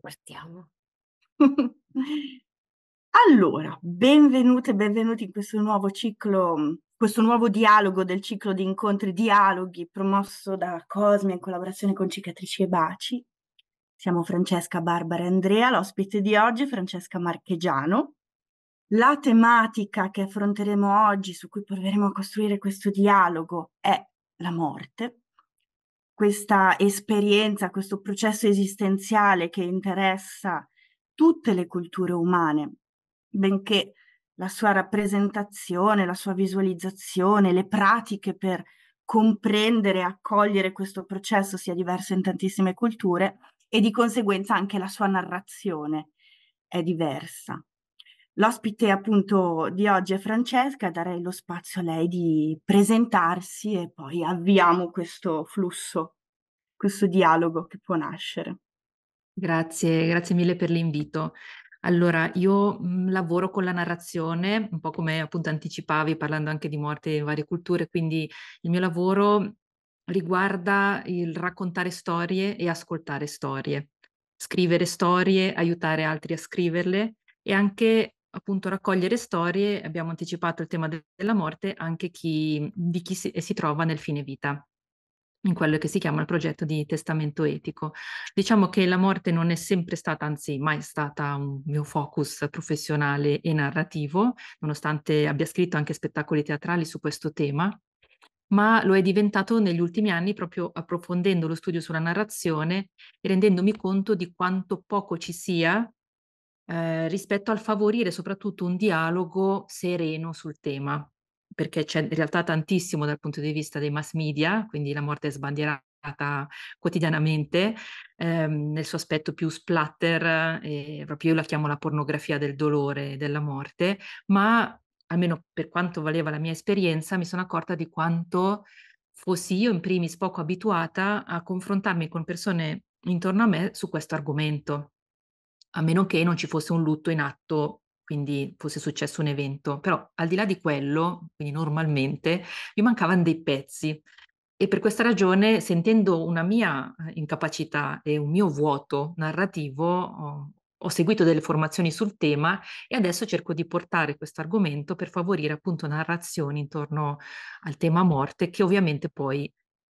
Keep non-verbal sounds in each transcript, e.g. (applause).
Partiamo. allora, benvenute e benvenuti in questo nuovo ciclo, mm, questo nuovo dialogo del ciclo di incontri dialoghi promosso da Cosme in collaborazione con Cicatrici e Baci. Siamo Francesca, Barbara e Andrea, l'ospite di oggi è Francesca Marchegiano. La tematica che affronteremo oggi, su cui proveremo a costruire questo dialogo, è la morte, questa esperienza, questo processo esistenziale che interessa tutte le culture umane, benché la sua rappresentazione, la sua visualizzazione, le pratiche per comprendere e accogliere questo processo sia diverso in tantissime culture e di conseguenza anche la sua narrazione è diversa. L'ospite appunto di oggi è Francesca, darei lo spazio a lei di presentarsi e poi avviamo questo flusso, questo dialogo che può nascere. Grazie, grazie mille per l'invito. Allora, io mm, lavoro con la narrazione, un po' come appunto anticipavi parlando anche di morte in varie culture, quindi il mio lavoro riguarda il raccontare storie e ascoltare storie, scrivere storie, aiutare altri a scriverle e anche appunto raccogliere storie, abbiamo anticipato il tema de- della morte, anche chi, mhmm, di chi si, si trova nel fine vita in quello che si chiama il progetto di testamento etico. Diciamo che la morte non è sempre stata, anzi mai stata un mio focus professionale e narrativo, nonostante abbia scritto anche spettacoli teatrali su questo tema, ma lo è diventato negli ultimi anni proprio approfondendo lo studio sulla narrazione e rendendomi conto di quanto poco ci sia eh, rispetto al favorire soprattutto un dialogo sereno sul tema, perché c'è in realtà tantissimo dal punto di vista dei mass media, quindi la morte è sbandierata quotidianamente ehm, nel suo aspetto più splatter, eh, proprio io la chiamo la pornografia del dolore e della morte, ma almeno per quanto valeva la mia esperienza mi sono accorta di quanto fossi io in primis poco abituata a confrontarmi con persone intorno a me su questo argomento a meno che non ci fosse un lutto in atto, quindi fosse successo un evento. Però al di là di quello, quindi normalmente, mi mancavano dei pezzi. E per questa ragione, sentendo una mia eh, incapacità e un mio vuoto narrativo, ho, ho seguito delle formazioni sul tema e adesso cerco di portare questo argomento per favorire appunto narrazioni intorno al tema morte che ovviamente poi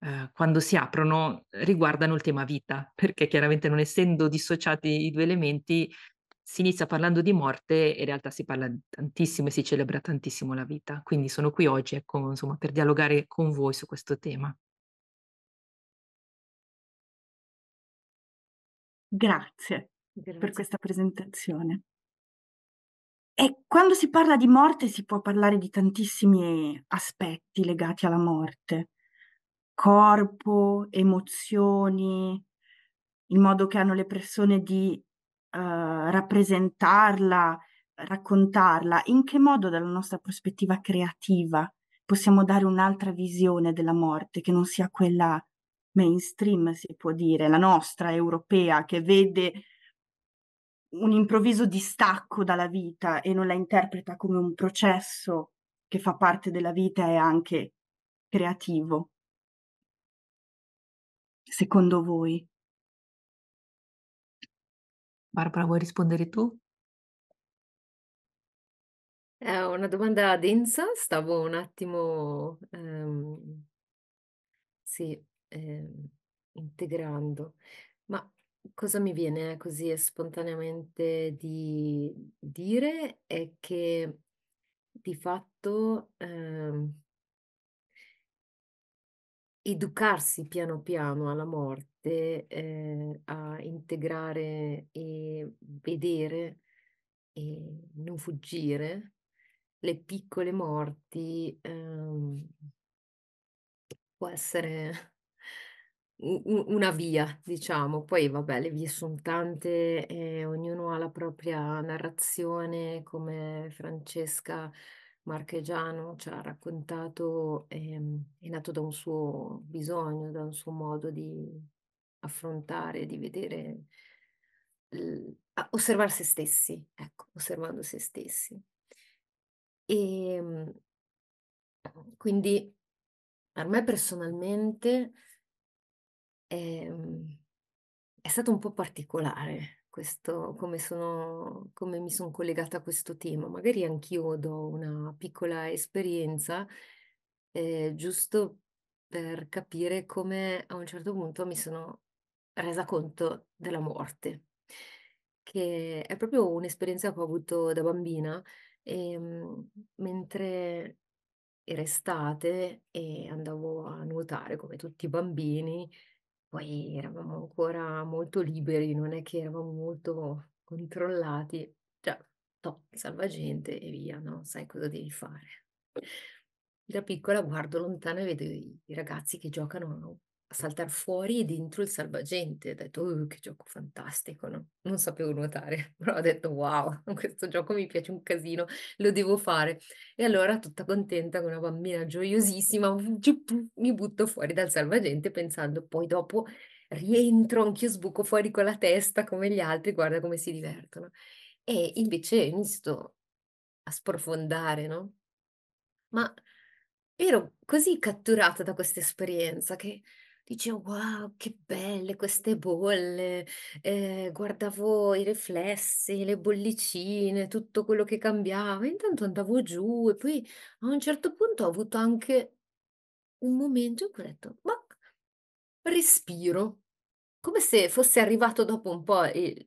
eh, quando si aprono riguardano il tema vita, perché chiaramente non essendo dissociati i due elementi si inizia parlando di morte e in realtà si parla tantissimo e si celebra tantissimo la vita. Quindi sono qui oggi ecco, insomma, per dialogare con voi su questo tema. Grazie, Grazie. per questa presentazione. E quando si parla di morte si può parlare di tantissimi aspetti legati alla morte corpo, emozioni, il modo che hanno le persone di uh, rappresentarla, raccontarla, in che modo dalla nostra prospettiva creativa possiamo dare un'altra visione della morte che non sia quella mainstream, si può dire, la nostra europea che vede un improvviso distacco dalla vita e non la interpreta come un processo che fa parte della vita e anche creativo secondo voi? Barbara, vuoi rispondere tu? È eh, una domanda densa, stavo un attimo ehm, sì, ehm, integrando, ma cosa mi viene eh, così spontaneamente di dire è che di fatto ehm, Educarsi piano piano alla morte, ehm, a integrare e vedere e non fuggire le piccole morti, ehm, può essere (laughs) una via, diciamo. Poi vabbè, le vie sono tante e eh, ognuno ha la propria narrazione, come Francesca marchegiano ci ha raccontato, ehm, è nato da un suo bisogno, da un suo modo di affrontare, di vedere, l- osservare se stessi, ecco, osservando se stessi. E ehm, quindi per me personalmente è, ehm, è stato un po' particolare questo, come, sono, come mi sono collegata a questo tema. Magari anch'io do una piccola esperienza, eh, giusto per capire come a un certo punto mi sono resa conto della morte, che è proprio un'esperienza che ho avuto da bambina, e, ehm, mentre era estate e andavo a nuotare come tutti i bambini poi eravamo ancora molto liberi, non è che eravamo molto controllati, cioè toh, salvagente e via, no? Sai cosa devi fare. Da piccola guardo lontano e vedo i ragazzi che giocano saltar saltare fuori dentro il salvagente. Ho detto, oh, che gioco fantastico, no? Non sapevo nuotare, (laughs) però ho detto, wow, (laughs) questo gioco mi piace un casino, lo devo fare. E allora, tutta contenta, con una bambina gioiosissima, (laughs) mi butto fuori dal salvagente pensando, poi dopo rientro, anch'io sbuco fuori con la testa come gli altri, guarda come si divertono. E invece inizio a sprofondare, no? Ma ero così catturata da questa esperienza che Dicevo, wow, che belle queste bolle, eh, guardavo i riflessi, le bollicine, tutto quello che cambiava, intanto andavo giù e poi a un certo punto ho avuto anche un momento in cui ho detto, ma respiro, come se fosse arrivato dopo un po' il...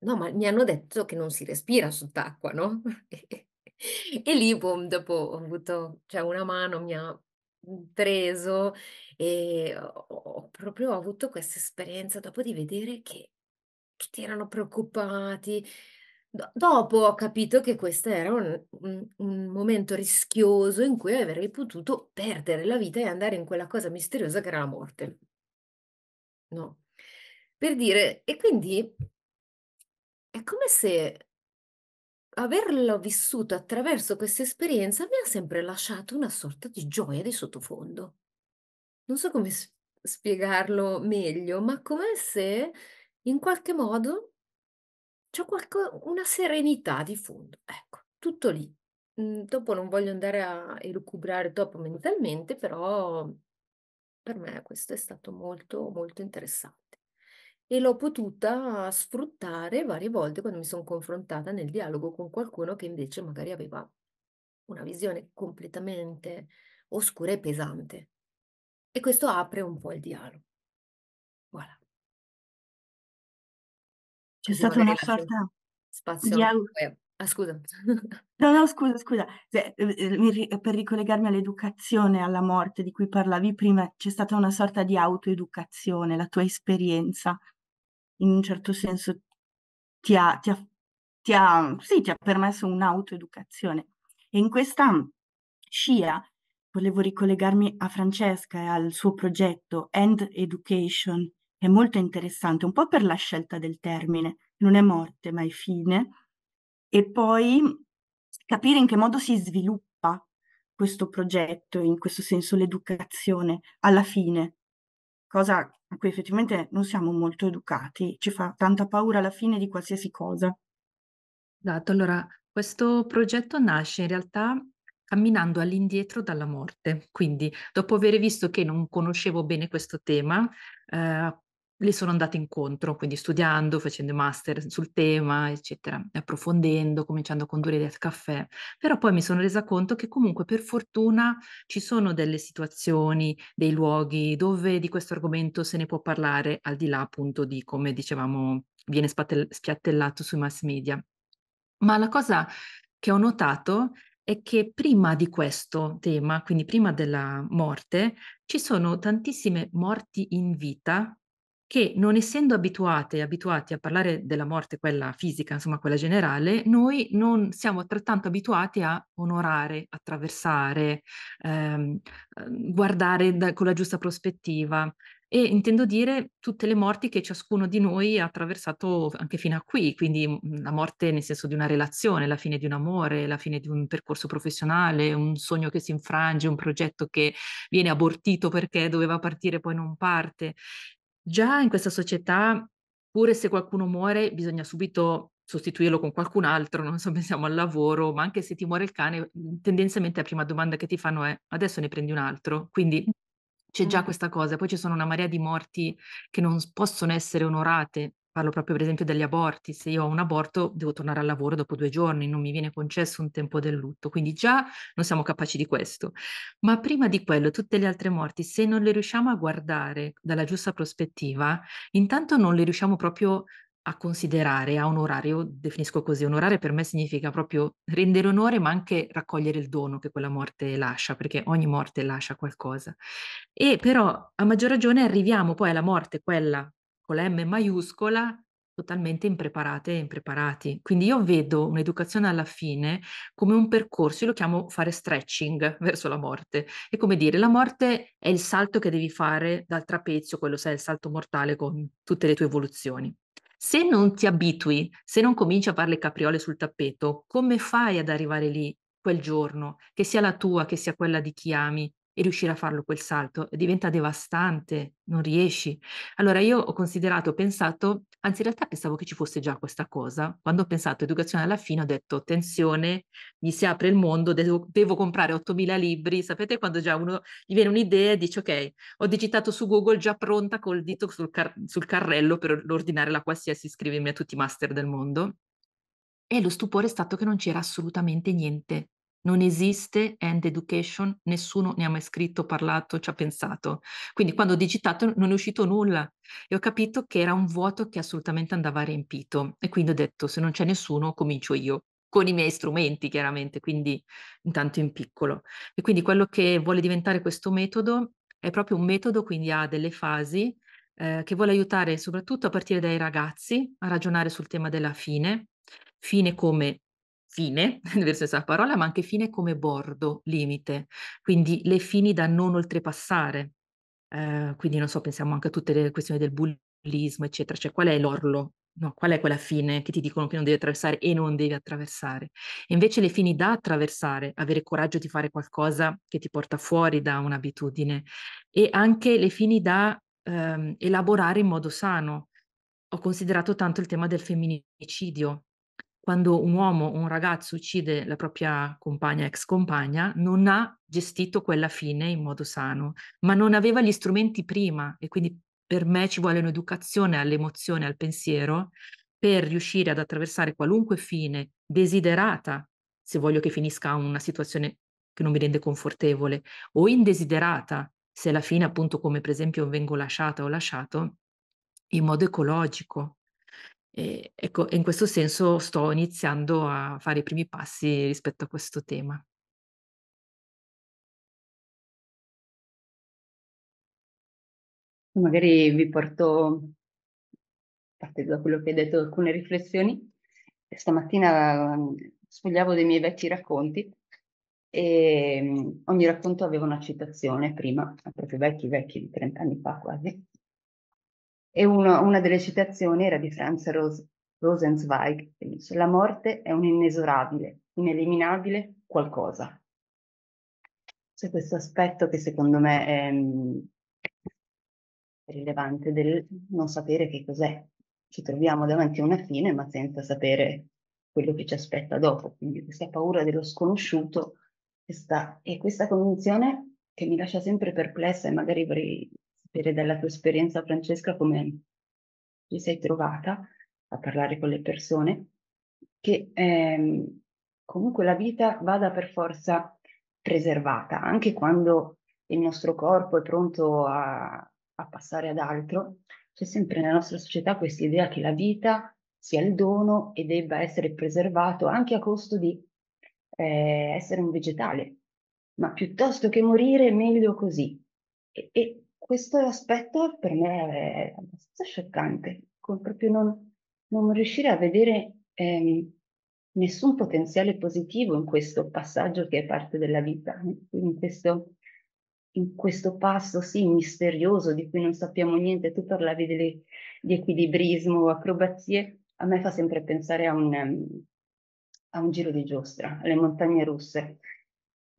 No, ma mi hanno detto che non si respira sott'acqua, no? (laughs) e lì, boom, dopo ho avuto, cioè una mano mi ha Mhmm, preso e ho, ho proprio avuto questa esperienza dopo di vedere che, che erano preoccupati. Do- dopo ho capito che questo era un, un, un momento rischioso in cui avrei potuto perdere la vita e andare in quella cosa misteriosa che era la morte. No. Per dire, e quindi è come se averlo vissuto attraverso questa esperienza mi ha sempre lasciato una sorta di gioia di sottofondo. Non so come spiegarlo meglio, ma come se in qualche modo c'è qualco, una serenità di fondo. Ecco, tutto lì. Mhmm, dopo non voglio andare a elucubrare troppo mentalmente, però per me questo è stato molto, molto interessante e l'ho potuta sfruttare varie volte quando mi sono confrontata nel dialogo con qualcuno che invece magari aveva una visione completamente oscura e pesante. E questo apre un po' il dialogo. Voilà. C'è stata una sorta spazio. Dialogo. (laughs) Eh, ah, scusa. (laughs) No, no, scusa, scusa. Cioè, eh, eh, per ricollegarmi all'educazione, alla morte di cui parlavi prima, c'è stata una sorta di autoeducazione, la tua esperienza in un certo senso ti ha, ti ha, ti ha, sì, ti ha permesso un'autoeducazione. E in questa scia volevo ricollegarmi a Francesca e al suo progetto End Education, è molto interessante, un po' per la scelta del termine, non è morte ma è fine, e poi capire in che modo si sviluppa questo progetto, in questo senso l'educazione alla fine, cosa a cui effettivamente non siamo molto educati, ci fa tanta paura alla fine di qualsiasi cosa. Esatto, allora questo progetto nasce in realtà camminando all'indietro dalla morte. Quindi, dopo aver visto che non conoscevo bene questo tema, eh, le sono andate incontro, quindi studiando, facendo master sul tema, eccetera, approfondendo, cominciando a condurre del caffè, però poi mi sono resa conto che comunque per fortuna ci sono delle situazioni, dei luoghi dove di questo argomento se ne può parlare al di là appunto di come dicevamo viene spiattellato sui mass media. Ma la cosa che ho notato è che prima di questo tema, quindi prima della morte, ci sono tantissime morti in vita che non essendo abituate abituati a parlare della morte, quella fisica, insomma quella generale, noi non siamo altrettanto abituati a onorare, attraversare, ehm, ehm, guardare da, con la giusta prospettiva. E intendo dire tutte le morti che ciascuno di noi ha attraversato anche fino a qui, quindi mhmm, la morte nel senso di una relazione, la fine di un amore, la fine di un percorso professionale, un sogno che si infrange, un progetto che viene abortito perché doveva partire e poi non parte. Già in questa società, pure se qualcuno muore, bisogna subito sostituirlo con qualcun altro, non so, (laughs) pensiamo al lavoro, ma anche se ti muore il cane, mhmm, tendenzialmente la prima domanda che ti fanno è adesso ne prendi un altro, quindi c'è già questa cosa. Poi ci sono una marea di morti che non possono essere onorate parlo proprio per esempio degli aborti, se io ho un aborto devo tornare al lavoro dopo due giorni, non mi viene concesso un tempo del lutto, quindi già non siamo capaci di questo. Ma prima di quello, tutte le altre morti, se non le riusciamo a guardare dalla giusta prospettiva, intanto non le riusciamo proprio a considerare, a onorare, io definisco così, onorare per me significa proprio rendere onore ma anche raccogliere il dono che quella morte lascia, perché ogni morte lascia qualcosa. E però a maggior ragione arriviamo poi alla morte, quella con la M maiuscola totalmente impreparate e impreparati. Quindi io vedo un'educazione alla fine come un percorso, io lo chiamo fare stretching (laughs) verso la morte. È come dire, la morte è il salto che devi fare dal trapezio, quello sai, il salto mortale con tutte le tue evoluzioni. Se non ti abitui, se non cominci a fare le capriole sul tappeto, come fai ad arrivare lì quel giorno, che sia la tua, che sia quella di chi ami, e riuscire a farlo quel salto diventa devastante, non riesci. Allora io ho considerato, ho pensato, anzi in realtà pensavo che ci fosse già questa cosa, quando ho pensato educazione alla fine ho detto attenzione, mi si apre il mondo, devo, devo comprare 8.000 libri, sapete quando già uno gli viene un'idea e dice ok, ho digitato su Google già pronta col dito sul, car- sul carrello per ordinare la qualsiasi, iscrivermi a tutti i master del mondo. E lo stupore è stato che non c'era assolutamente niente non esiste end education, nessuno ne ha mai scritto, parlato, ci ha pensato. Quindi quando ho digitato non è uscito nulla e ho capito che era un vuoto che assolutamente andava riempito e quindi ho detto se non c'è nessuno comincio io con i miei strumenti chiaramente, quindi intanto in piccolo. E quindi quello che vuole diventare questo metodo è proprio un metodo, quindi ha delle fasi eh, che vuole aiutare soprattutto a partire dai ragazzi a ragionare sul tema della fine, fine come fine, nel senso della parola, ma anche fine come bordo, limite, quindi le fini da non oltrepassare. Eh, quindi non so, pensiamo anche a tutte le questioni del bullismo, eccetera, cioè qual è l'orlo? No, qual è quella fine che ti dicono che non devi attraversare e non devi attraversare? E invece le fini da attraversare, avere coraggio di fare qualcosa che ti porta fuori da un'abitudine e anche le fini da ehm, elaborare in modo sano. Ho considerato tanto il tema del femminicidio, quando un uomo o un ragazzo uccide la propria compagna, ex compagna, non ha gestito quella fine in modo sano, ma non aveva gli strumenti prima e quindi per me ci vuole un'educazione all'emozione, al pensiero, per riuscire ad attraversare qualunque fine desiderata, se voglio che finisca una situazione che non mi rende confortevole, o indesiderata, se la fine appunto come per esempio vengo lasciata o lasciato, in modo ecologico, e, ecco, in questo senso sto iniziando a fare i primi passi rispetto a questo tema. Magari vi porto, partendo da quello che hai detto, alcune riflessioni. Stamattina mm, sfogliavo dei miei vecchi racconti e mm, ogni racconto aveva una citazione prima, proprio vecchi, vecchi, di 30 anni fa quasi. E uno, una delle citazioni era di Franz Ros- Rosenzweig, che dice la morte è un inesorabile, ineliminabile qualcosa. C'è questo aspetto che secondo me è, mm, rilevante del non sapere che cos'è. Ci troviamo davanti a una fine ma senza sapere quello che ci aspetta dopo, quindi questa paura dello sconosciuto e questa convinzione che mi lascia sempre perplessa e magari vorrei sapere dalla tua esperienza, Francesca, come ti sei trovata a parlare con le persone, che ehm, comunque la vita vada per forza preservata, anche quando il nostro corpo è pronto a, a passare ad altro, c'è sempre nella nostra società questa idea che la vita sia il dono e debba essere preservato anche a costo di eh, essere un vegetale, ma piuttosto che morire meglio così. E, e questo aspetto per me è abbastanza scioccante, proprio non, non riuscire a vedere ehm, nessun potenziale positivo in questo passaggio che è parte della vita, in questo, in questo passo sì misterioso di cui non sappiamo niente. Tu parlavi delle, di equilibrismo, acrobazie, a me fa sempre pensare a un, a un giro di giostra, alle montagne russe.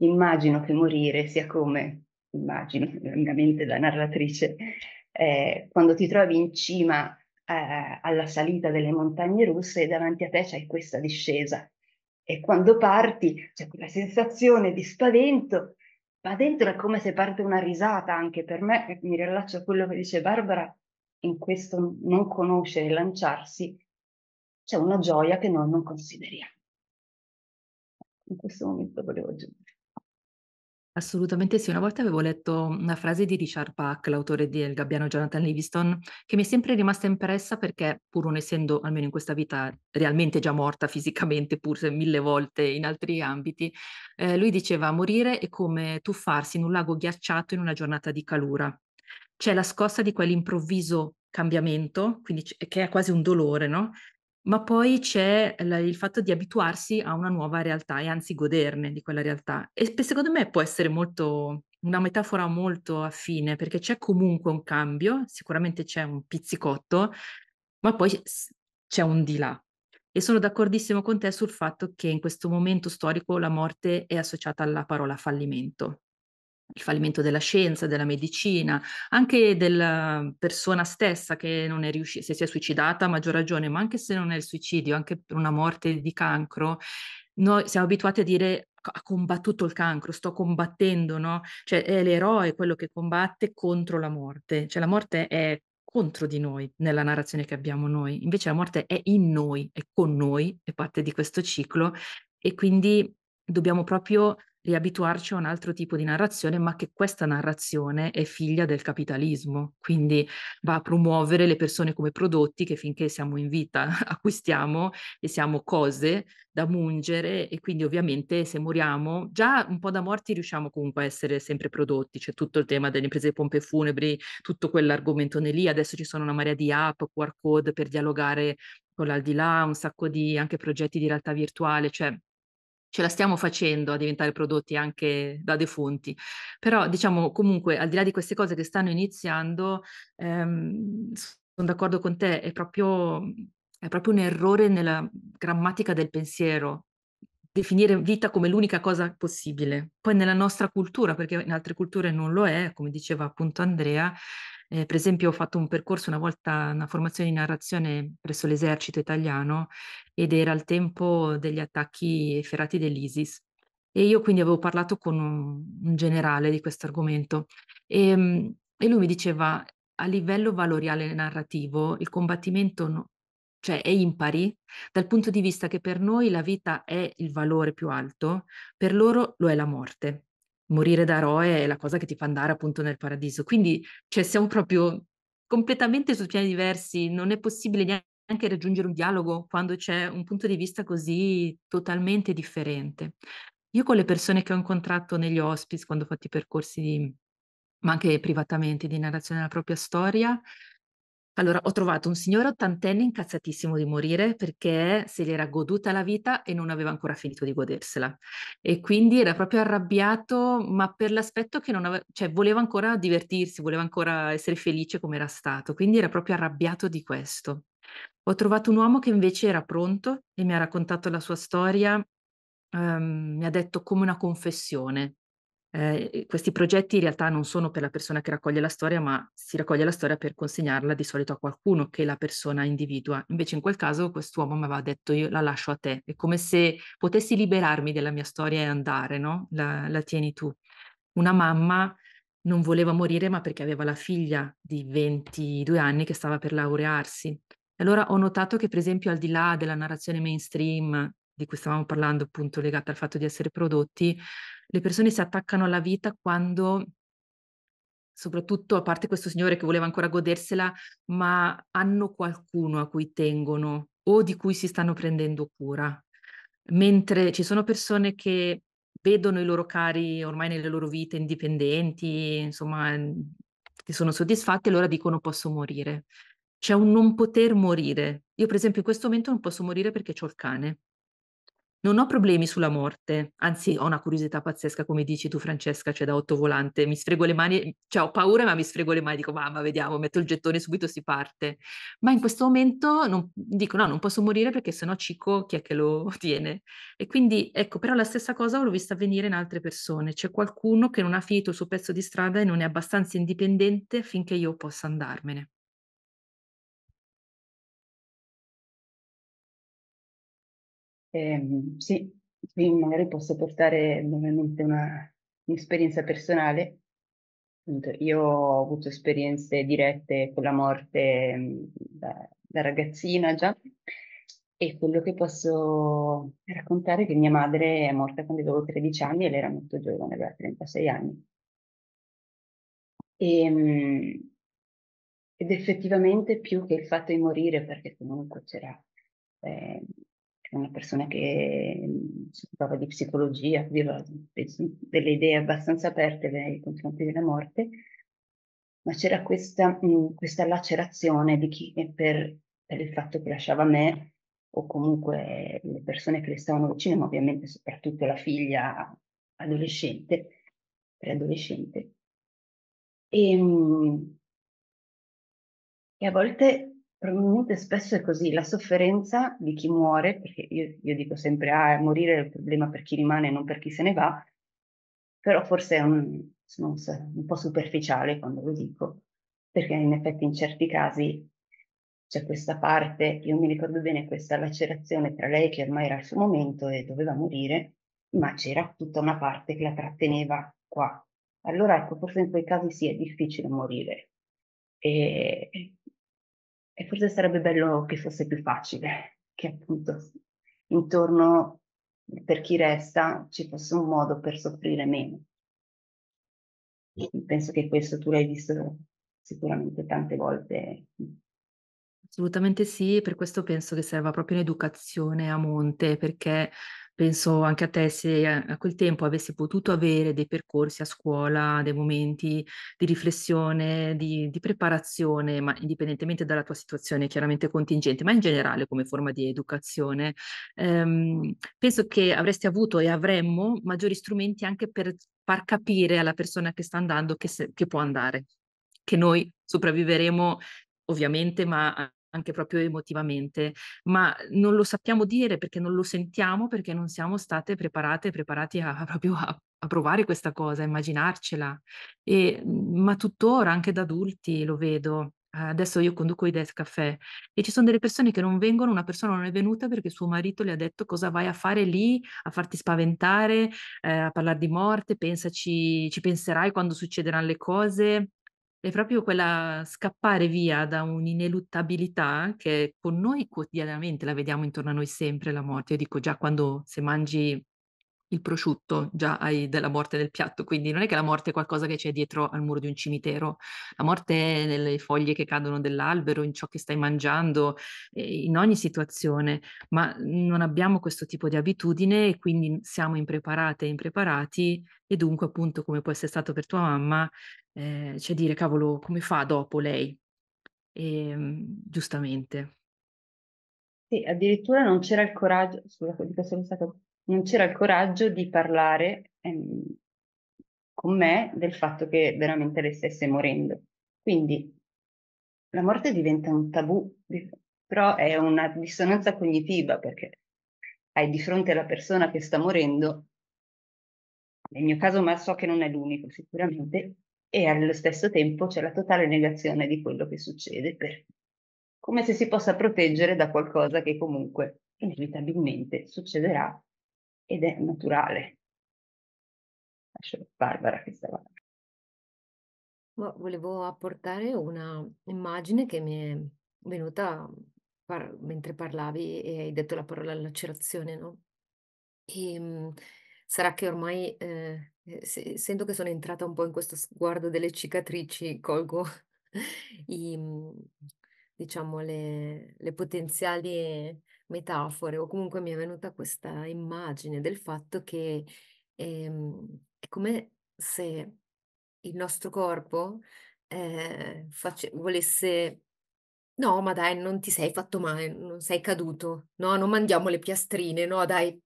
Immagino che morire sia come immagino lungamente da narratrice, eh, quando ti trovi in cima eh, alla salita delle montagne russe e davanti a te c'è questa discesa. E quando parti c'è quella sensazione di spavento, ma dentro è come se parte una risata anche per me, mi riallaccio a quello che dice Barbara, in questo non conoscere, lanciarsi, c'è una gioia che noi non consideriamo. In questo momento volevo aggiungere. Assolutamente sì, una volta avevo letto una frase di Richard Pack, l'autore del Gabbiano Jonathan Livingston, che mi è sempre rimasta impressa perché, pur non essendo almeno in questa vita realmente già morta fisicamente, pur se mille volte in altri ambiti, eh, lui diceva morire è come tuffarsi in un lago ghiacciato in una giornata di calura. C'è la scossa di quell'improvviso cambiamento, quindi c- che è quasi un dolore, no? ma poi c'è il fatto di abituarsi a una nuova realtà e anzi goderne di quella realtà. E secondo me può essere molto una metafora molto affine perché c'è comunque un cambio, sicuramente c'è un pizzicotto, ma poi c'è un di là. E sono d'accordissimo con te sul fatto che in questo momento storico la morte è associata alla parola fallimento il fallimento della scienza, della medicina, anche della ehm, persona stessa che non è riuscita, se si è suicidata a maggior ragione, ma anche se non è il suicidio, anche per una morte di cancro, noi siamo abituati a dire ha combattuto il cancro, sto combattendo, no? Cioè è l'eroe quello che combatte contro la morte, cioè la morte è contro di noi nella narrazione che abbiamo noi, invece la morte è in noi, è con noi, è parte di questo ciclo e quindi dobbiamo proprio riabituarci a un altro tipo di narrazione, ma che questa narrazione è figlia del capitalismo, quindi va a promuovere le persone come prodotti che finché siamo in vita (laughs) acquistiamo e siamo cose da mungere e quindi ovviamente se moriamo già un po' da morti riusciamo comunque a essere sempre prodotti, c'è tutto il tema delle imprese di pompe funebri, tutto quell'argomentone lì, adesso ci sono una marea di app, QR code per dialogare con l'aldilà, un sacco di anche progetti di realtà virtuale, cioè ce la stiamo facendo a diventare prodotti anche da defunti. Però diciamo comunque, al di là di queste cose che stanno iniziando, ehm, sono d'accordo con te, è proprio, è proprio un errore nella grammatica del pensiero definire vita come l'unica cosa possibile. Poi nella nostra cultura, perché in altre culture non lo è, come diceva appunto Andrea, eh, per esempio ho fatto un percorso una volta, una formazione di narrazione presso l'esercito italiano ed era al tempo degli attacchi efferati dell'ISIS. E io quindi avevo parlato con un, un generale di questo argomento e, mm, e, lui mi diceva a livello valoriale narrativo il combattimento no, cioè è impari dal punto di vista che per noi la vita è il valore più alto, per loro lo è la morte morire da eroe è la cosa che ti fa andare appunto nel paradiso. Quindi cioè, siamo proprio completamente su piani diversi, non è possibile neanche raggiungere un dialogo quando c'è un punto di vista così totalmente differente. Io con le persone che ho incontrato negli hospice, quando ho fatto i percorsi di, ma anche privatamente, di narrazione della propria storia, allora, ho trovato un signore ottantenne incazzatissimo di morire perché se l'era goduta la vita e non aveva ancora finito di godersela. E quindi era proprio arrabbiato, ma per l'aspetto che non aveva, cioè voleva ancora divertirsi, voleva ancora essere felice come era stato. Quindi era proprio arrabbiato di questo. Ho trovato un uomo che invece era pronto e mi ha raccontato la sua storia, ehm, mi ha detto come una confessione. Eh, questi progetti in realtà non sono per la persona che raccoglie la storia, ma si raccoglie la storia per consegnarla di solito a qualcuno che la persona individua. Invece in quel caso quest'uomo mi aveva detto io la lascio a te, è come se potessi liberarmi della mia storia e andare, no? La, la tieni tu. Una mamma non voleva morire ma perché aveva la figlia di 22 anni che stava per laurearsi. Allora ho notato che per esempio al di là della narrazione mainstream di cui stavamo parlando appunto legata al fatto di essere prodotti, le persone si attaccano alla vita quando, soprattutto a parte questo signore che voleva ancora godersela, ma hanno qualcuno a cui tengono o di cui si stanno prendendo cura. Mentre ci sono persone che vedono i loro cari ormai nelle loro vite indipendenti, insomma, che sono soddisfatti, allora dicono posso morire. C'è un non poter morire. Io per esempio in questo momento non posso morire perché ho il cane. Non ho problemi sulla morte, anzi ho una curiosità pazzesca, come dici tu Francesca, cioè da otto volante, mi sfrego le mani, cioè ho paura ma mi sfrego le mani, dico mamma vediamo, metto il gettone subito si parte. Ma in questo momento non, dico no, non posso morire perché sennò Cicco chi è che lo (laughs) tiene? E quindi ecco, però la stessa cosa l'ho vista avvenire in altre persone, c'è qualcuno che non ha finito il suo pezzo di strada e non è abbastanza indipendente finché io possa andarmene. Eh, sì, qui magari posso portare ovviamente un'esperienza personale. Io ho avuto esperienze dirette con la morte mhmm, da, da ragazzina già e quello che posso raccontare è che mia madre è morta quando avevo 13 anni e lei era molto giovane, aveva 36 anni. E, ehm, ed effettivamente più che il fatto di morire, perché comunque c'era eh, una persona che si occupava di psicologia, aveva delle idee abbastanza aperte nei confronti della morte, ma c'era questa, mm, questa lacerazione di chi per, per, il fatto che lasciava me o comunque le persone che le stavano vicine, ma ovviamente soprattutto la figlia adolescente, preadolescente. E, ehm, e a volte Probabilmente spesso è così, la sofferenza di chi muore, perché io, io dico sempre, ah, morire è il problema per chi rimane, non per chi se ne va, però forse è un, so, un po' superficiale quando lo dico, perché in effetti in certi casi c'è questa parte, io mi ricordo bene questa lacerazione tra lei che ormai era al suo momento e doveva morire, ma c'era tutta una parte che la tratteneva qua. Allora ecco, forse in quei casi sì è difficile morire. E e forse sarebbe bello che fosse più facile, che appunto intorno per chi resta ci fosse un modo per soffrire meno. Penso che questo tu l'hai visto sicuramente tante volte. Assolutamente sì, per questo penso che serva proprio un'educazione a monte, perché Penso anche a te se a quel tempo avessi potuto avere dei percorsi a scuola, dei momenti di riflessione, di di preparazione, ma indipendentemente dalla tua situazione chiaramente contingente, ma in generale come forma di educazione, ehm, penso che avresti avuto e avremmo maggiori strumenti anche per far capire alla persona che sta andando che, se che può andare, che noi sopravviveremo ovviamente, ma anche proprio emotivamente, ma non lo sappiamo dire perché non lo sentiamo, perché non siamo state preparate, preparati a, a proprio a, a, provare questa cosa, a immaginarcela. E, mhmm, ma tuttora, anche da adulti, lo vedo. Adesso io conduco i desk caffè e ci sono delle persone che non vengono, una persona non è venuta perché suo marito le ha detto cosa vai a fare lì, a farti spaventare, eh, a parlare di morte, pensaci, ci penserai quando succederanno le cose, è proprio quella scappare via da un'ineluttabilità che con noi quotidianamente la vediamo intorno a noi sempre la morte. Io dico già quando se mangi il prosciutto già hai della morte del piatto, quindi non è che la morte è qualcosa che c'è dietro al muro di un cimitero, la morte è nelle foglie che cadono dell'albero, in ciò che stai mangiando, in ogni situazione, ma non abbiamo questo tipo di abitudine e quindi siamo impreparate e impreparati e dunque appunto come può essere stato per tua mamma, eh, cioè dire cavolo come fa dopo lei? E, ehm, giustamente. Sì, addirittura non c'era il coraggio, scusa, dico solo questa cosa non c'era il coraggio di parlare ehm, con me del fatto che veramente le stesse morendo. Quindi la morte diventa un tabù, però è una dissonanza cognitiva perché hai di fronte la persona che sta morendo, nel mio caso ma so che non è l'unico sicuramente, e allo stesso tempo c'è la totale negazione di quello che succede, per, come se si possa proteggere da qualcosa che comunque inevitabilmente succederà ed è naturale. Lascio Barbara che stava. Volevo apportare una immagine che mi è venuta par- mentre parlavi e hai detto la parola lacerazione, no? E, ehm, sarà che ormai, eh, eh se, sento che sono entrata un po' in questo sguardo delle cicatrici, colgo (laughs) i, diciamo, le, le potenziali metafore o comunque mi è venuta questa immagine del fatto che ehm, è come se il nostro corpo eh, face- volesse no ma dai non ti sei fatto male non sei caduto no non mandiamo le piastrine no dai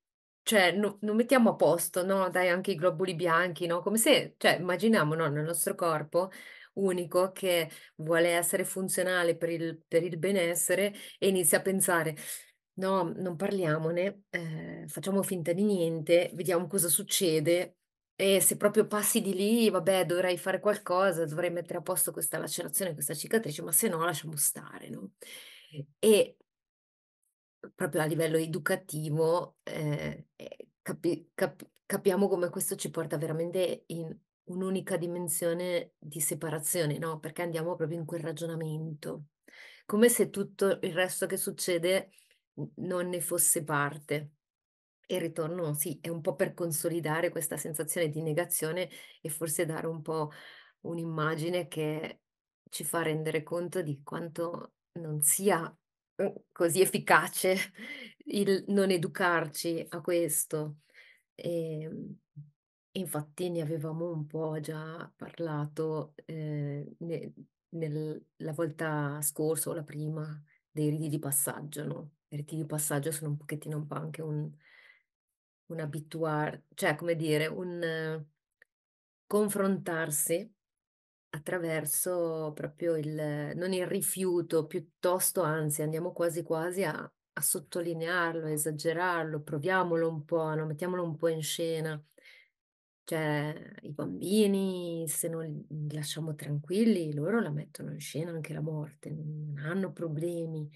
cioè no, non mettiamo a posto no dai anche i globuli bianchi no come se cioè immaginiamo no nel nostro corpo unico che vuole essere funzionale per il, per il benessere e inizia a pensare No, mhmm, non parliamone, ehm, facciamo finta di niente, vediamo cosa succede e se proprio passi di lì, vabbè, dovrei fare qualcosa, dovrei mettere a posto questa lacerazione, questa cicatrice, ma se no lasciamo stare, no? E proprio a livello educativo ehm, eh, capi- cap- capiamo come questo ci porta veramente in un'unica dimensione di separazione, no? Perché andiamo proprio in quel ragionamento, come se tutto il resto che succede non ne fosse parte. E ritorno, sì, è un po' per consolidare questa sensazione di negazione e forse dare un po' un'immagine che ci fa rendere conto di quanto non sia eh, così efficace il non educarci a questo. Ehm, e, infatti ne avevamo un po' già parlato eh, ne, nel, la volta scorsa o la prima dei riti di passaggio, no? riti di passaggio sono un pochettino un po' anche un, un abituar, cioè come dire, un eh, confrontarsi attraverso proprio il, non il rifiuto, piuttosto anzi andiamo quasi quasi a, a sottolinearlo, a esagerarlo, proviamolo un po', no? mettiamolo un po' in scena. Cioè, i bambini, se non li lasciamo tranquilli, loro la mettono in scena anche la morte, non hanno problemi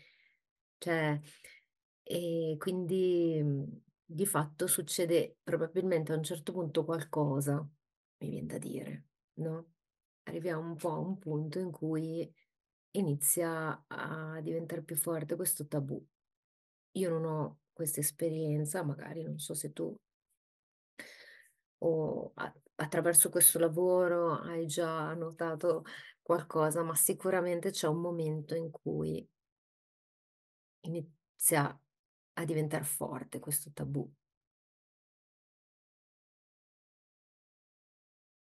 cioè, e quindi mhmm, di fatto succede probabilmente a un certo punto qualcosa, mi viene da dire, no? Arriviamo un po' a un punto in cui inizia a diventare più forte questo tabù. Io non ho questa esperienza, magari non so se tu o attraverso questo lavoro hai già notato qualcosa, ma sicuramente c'è un momento in cui Inizia a diventare forte questo tabù.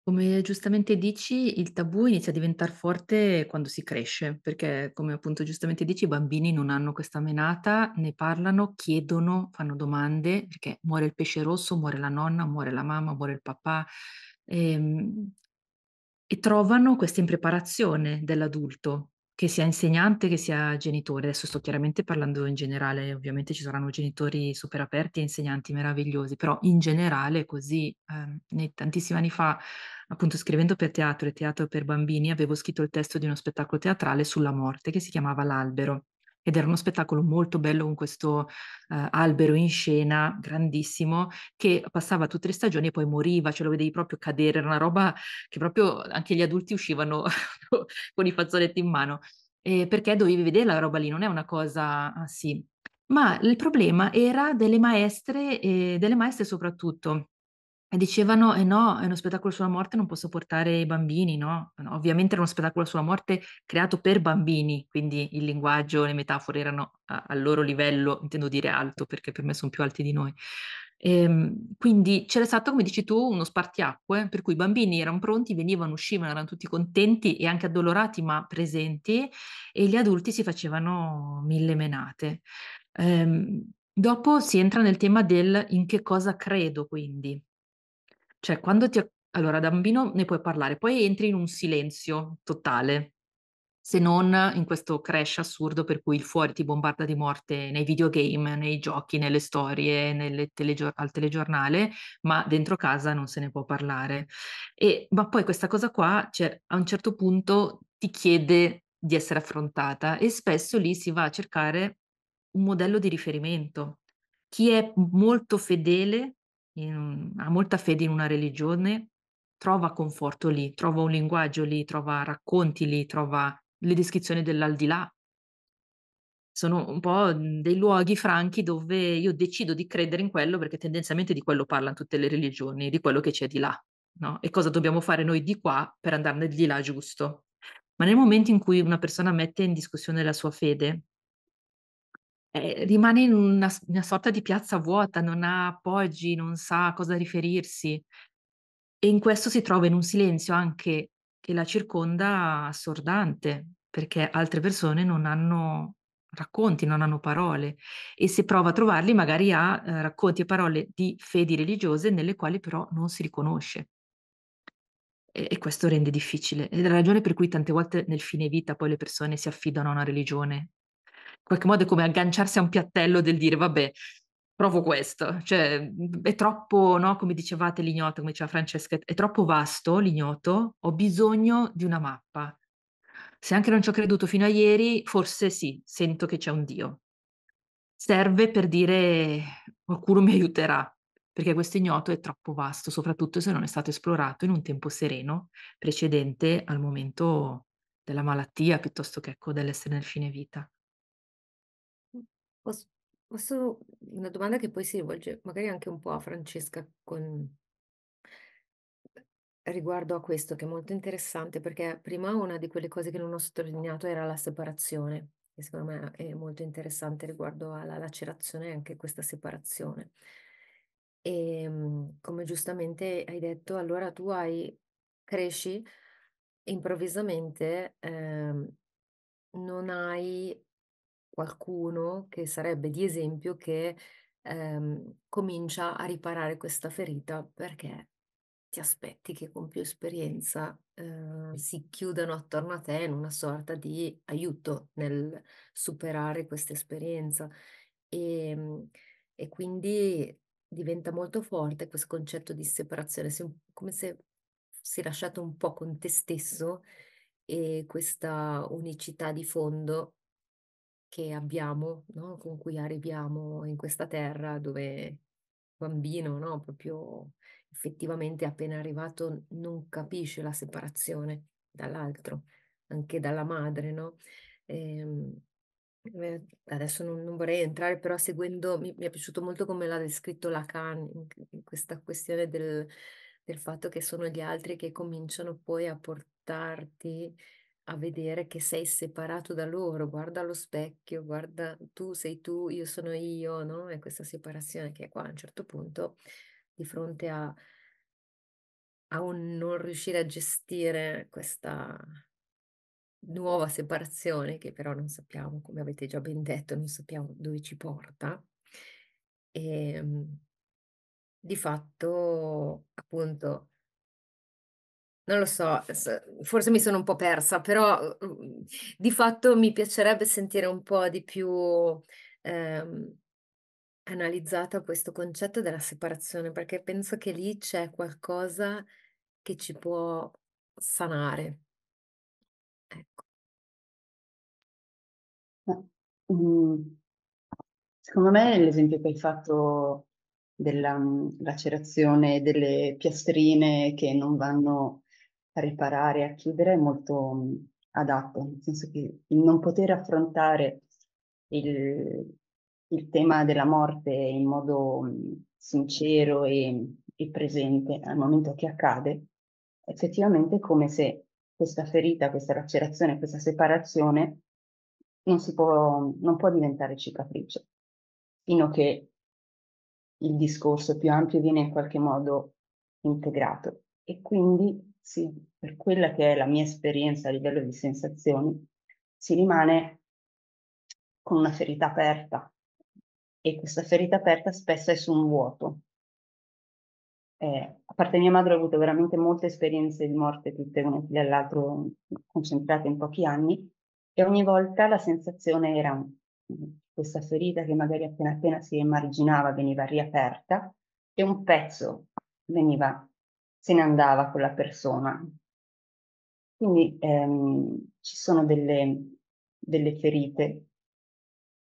Come giustamente dici, il tabù inizia a diventare forte quando si cresce, perché come appunto giustamente dici, i bambini non hanno questa menata, ne parlano, chiedono, fanno domande, perché muore il pesce rosso, muore la nonna, muore la mamma, muore il papà, ehm, e trovano questa impreparazione dell'adulto che sia insegnante, che sia genitore. Adesso sto chiaramente parlando in generale, ovviamente ci saranno genitori super aperti e insegnanti meravigliosi, però in generale così, eh, tantissimi anni fa, appunto scrivendo per teatro e teatro per bambini, avevo scritto il testo di uno spettacolo teatrale sulla morte che si chiamava L'albero ed era uno spettacolo molto bello con questo eh, albero in scena grandissimo che passava tutte le stagioni e poi moriva, ce cioè lo vedevi proprio cadere, era una roba che proprio anche gli adulti uscivano (laughs) con i fazzoletti in mano, eh, perché dovevi vedere la roba lì, non è una cosa ah, sì. Ma il problema era delle maestre, eh, delle maestre soprattutto, e dicevano, eh no, è uno spettacolo sulla morte, non posso portare i bambini, no? Ovviamente era uno spettacolo sulla morte creato per bambini, quindi il linguaggio, le metafore erano al loro livello, intendo dire alto, perché per me sono più alti di noi. E, ehm, quindi c'era stato, come dici tu, uno spartiacque, per cui i bambini erano pronti, venivano, uscivano, erano tutti contenti e anche addolorati, ma presenti, e gli adulti si facevano mille menate. Ehm, dopo si entra nel tema del in che cosa credo, quindi cioè, quando ti... Allora, da bambino ne puoi parlare, poi entri in un silenzio totale, se non in questo crash assurdo per cui il fuori ti bombarda di morte nei videogame, nei giochi, nelle storie, nelle telegior- al telegiornale, ma dentro casa non se ne può parlare. E, ma poi questa cosa qua, cioè, a un certo punto ti chiede di essere affrontata e spesso lì si va a cercare un modello di riferimento. Chi è molto fedele in, ha molta fede in una religione, trova conforto lì, trova un linguaggio lì, trova racconti lì, trova le descrizioni dell'aldilà. Sono un po' mhmm, dei luoghi franchi dove io decido di credere in quello perché tendenzialmente di quello parlano tutte le religioni, di quello che c'è di là, no? E cosa dobbiamo fare noi di qua per andarne di là giusto. Ma nel momento in cui una persona mette in discussione la sua fede, eh, rimane in una, una sorta di piazza vuota, non ha appoggi, non sa a cosa riferirsi. E in questo si trova in un silenzio anche che la circonda assordante, perché altre persone non hanno racconti, non hanno parole e se prova a trovarli magari ha eh, racconti e parole di fedi religiose nelle quali però non si riconosce. E, questo rende difficile è la ragione per cui tante volte nel fine vita poi le persone si affidano a una religione qualche modo è come agganciarsi a un piattello del dire vabbè, provo questo, cioè è troppo, no? come dicevate l'ignoto, come diceva Francesca, è troppo vasto l'ignoto, ho bisogno di una mappa. Se anche non ci ho creduto fino a ieri, forse sì, sento che c'è un Dio. Serve per dire qualcuno mi aiuterà, perché questo ignoto è troppo vasto, soprattutto se non è stato esplorato in un tempo sereno, precedente al momento della malattia piuttosto che ecco, dell'essere nel fine vita. Pos- Posso, una domanda che poi si rivolge magari anche un po' a Francesca con, riguardo a questo, che è molto interessante, perché prima una di quelle cose che non ho sottolineato era la separazione, che secondo me è molto interessante riguardo alla lacerazione e anche questa separazione. E ehm, come giustamente hai detto, allora tu hai, cresci improvvisamente, eh, non hai qualcuno che sarebbe di esempio che ehm, comincia a riparare questa ferita perché ti aspetti che con più esperienza eh, si chiudano attorno a te in una sorta di aiuto nel superare questa esperienza e, ehm, e quindi diventa molto forte questo concetto di separazione, se, come se fossi lasciato un po' con te stesso e questa unicità di fondo che abbiamo, no? con cui arriviamo in questa terra dove bambino, no? proprio effettivamente appena arrivato non capisce la separazione dall'altro, anche dalla madre, no? E, ehm, eh, adesso non, non, vorrei entrare, però seguendo, mi, mi, è piaciuto molto come l'ha descritto Lacan, in questa questione del, del fatto che sono gli altri che cominciano poi a portarti a vedere che sei separato da loro, guarda allo specchio, guarda tu sei tu, io sono io, no? E questa separazione che è qua a un certo punto, di fronte a, a un non riuscire a gestire questa nuova separazione, che però non sappiamo, come avete già ben detto, non sappiamo dove ci porta. E, ehm, di fatto, appunto, non lo so, forse mi sono un po' persa, però uhm, di fatto mi piacerebbe sentire un po' di più ehm, analizzata questo concetto della separazione, perché penso che lì c'è qualcosa che ci può sanare. Ecco. Mhmm, secondo me l'esempio che hai fatto della mhmm, lacerazione delle piastrine che non vanno riparare, a chiudere è molto adatto, nel senso che il non poter affrontare il, il tema della morte in modo sincero e, e presente al momento che accade, effettivamente è come se questa ferita, questa lacerazione, questa separazione non, si può, non può diventare cicatrice, fino a che il discorso più ampio viene in qualche modo integrato. E quindi sì, per quella che è la mia esperienza a livello di sensazioni, si rimane con una ferita aperta e questa ferita aperta spesso è su un vuoto. Eh, a parte mia madre ho avuto veramente molte esperienze di morte, tutte una fila all'altro, concentrate in pochi anni, e ogni volta la sensazione era mm, questa ferita che magari appena appena si emarginava veniva riaperta e un pezzo veniva se ne andava quella persona. Quindi ehm, ci sono delle, delle ferite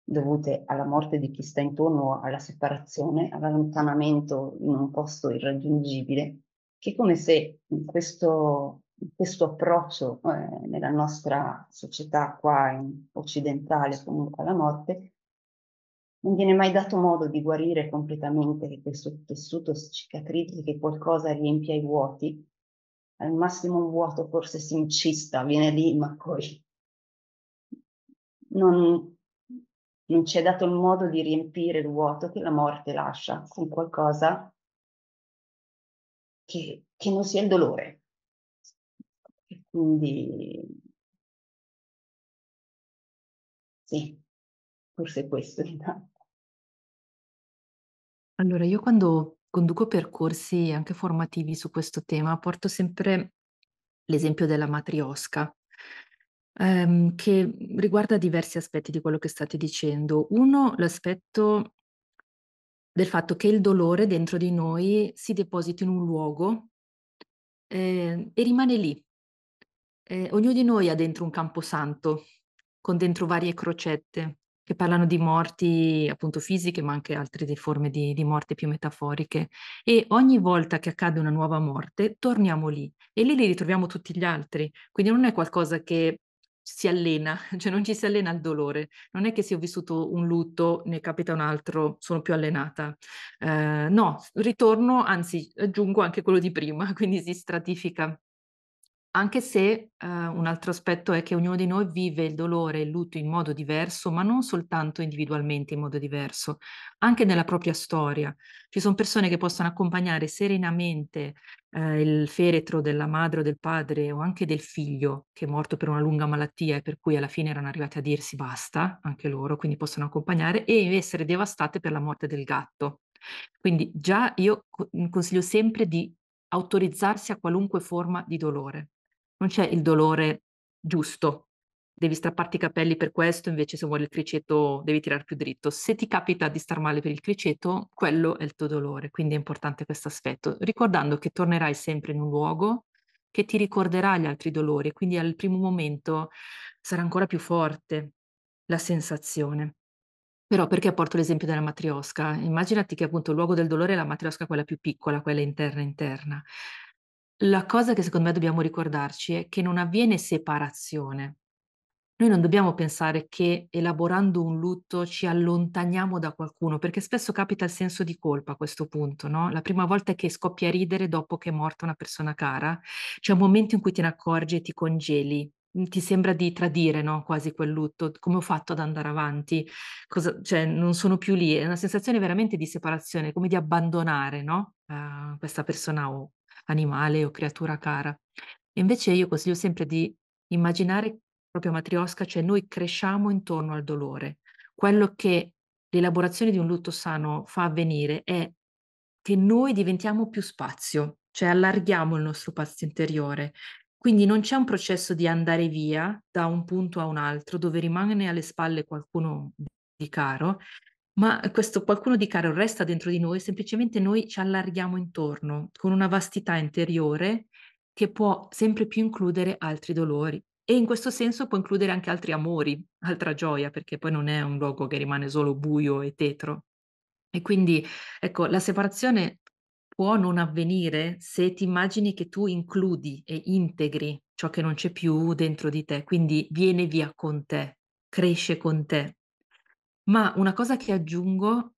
dovute alla morte di chi sta intorno, alla separazione, all'allontanamento in un posto irraggiungibile, che è come se questo, questo approccio eh, nella nostra società qua in, occidentale comunque alla morte non viene mai dato modo di guarire completamente che questo tessuto cicatrizzi, che qualcosa riempie i vuoti, al massimo un vuoto forse si incista, viene lì, ma poi non, non ci è dato il modo di riempire il vuoto che la morte lascia con qualcosa che, che non sia il dolore. E quindi sì, forse questo è tanto. Allora, io quando conduco percorsi anche formativi su questo tema, porto sempre l'esempio della matriosca, ehm, che riguarda diversi aspetti di quello che state dicendo. Uno, l'aspetto del fatto che il dolore dentro di noi si deposita in un luogo eh, e rimane lì. Eh, ognuno di noi ha dentro un camposanto con dentro varie crocette che parlano di morti appunto fisiche, ma anche altre forme di, di morte più metaforiche. E ogni volta che accade una nuova morte, torniamo lì e lì li ritroviamo tutti gli altri. Quindi non è qualcosa che si allena, (laughs) cioè non ci si allena al dolore. Non è che se ho vissuto un lutto ne capita un altro, sono più allenata. Eh, no, ritorno, anzi aggiungo anche quello di prima, (laughs) quindi si stratifica. Anche se, ehm, un altro aspetto è che ognuno di noi vive il dolore e il lutto in modo diverso, ma non soltanto individualmente in modo diverso, anche nella propria storia. Ci sono persone che possono accompagnare serenamente eh, il feretro della madre o del padre o anche del figlio che è morto per una lunga malattia e per cui alla fine erano arrivati a dirsi basta, anche loro, quindi possono accompagnare e essere devastate per la morte del gatto. Quindi già io consiglio sempre di autorizzarsi a qualunque forma di dolore non c'è il dolore giusto. Devi strapparti i capelli per questo, invece se vuoi il criceto devi tirare più dritto. Se ti capita di star male per il criceto, quello è il tuo dolore, quindi è importante questo aspetto. Ricordando che tornerai sempre in un luogo che ti ricorderà gli altri dolori, quindi al primo momento sarà ancora più forte la sensazione. Però perché porto l'esempio della matriosca? Immaginati che appunto il luogo del dolore è la matriosca quella più piccola, quella interna interna la cosa che secondo me dobbiamo ricordarci è che non avviene separazione. Noi non dobbiamo pensare che elaborando un lutto ci allontaniamo da qualcuno, perché spesso capita il senso di colpa a questo punto, no? La prima volta che scoppi a ridere dopo che è morta una persona cara, c'è un momento in cui te ne accorgi e ti congeli, mm, ti sembra di tradire no? quasi quel lutto, come ho fatto ad andare avanti, Cosa, cioè, non sono più lì, è una sensazione veramente di separazione, come di abbandonare no? uh, questa persona o animale o creatura cara. E invece io consiglio sempre di immaginare proprio matriosca, cioè noi cresciamo intorno al dolore. Quello che l'elaborazione di un lutto sano fa avvenire è che noi diventiamo più spazio, cioè allarghiamo il nostro spazio interiore. Quindi non c'è un processo di andare via da un punto a un altro dove rimane alle spalle qualcuno di caro, ma questo qualcuno di caro resta dentro di noi, semplicemente noi ci allarghiamo intorno con una vastità interiore che può sempre più includere altri dolori e in questo senso può includere anche altri amori, altra gioia, perché poi non è un luogo che rimane solo buio e tetro. E quindi, ecco, la separazione può non avvenire se ti immagini che tu includi e integri ciò che non c'è più dentro di te, quindi viene via con te, cresce con te, ma una cosa che aggiungo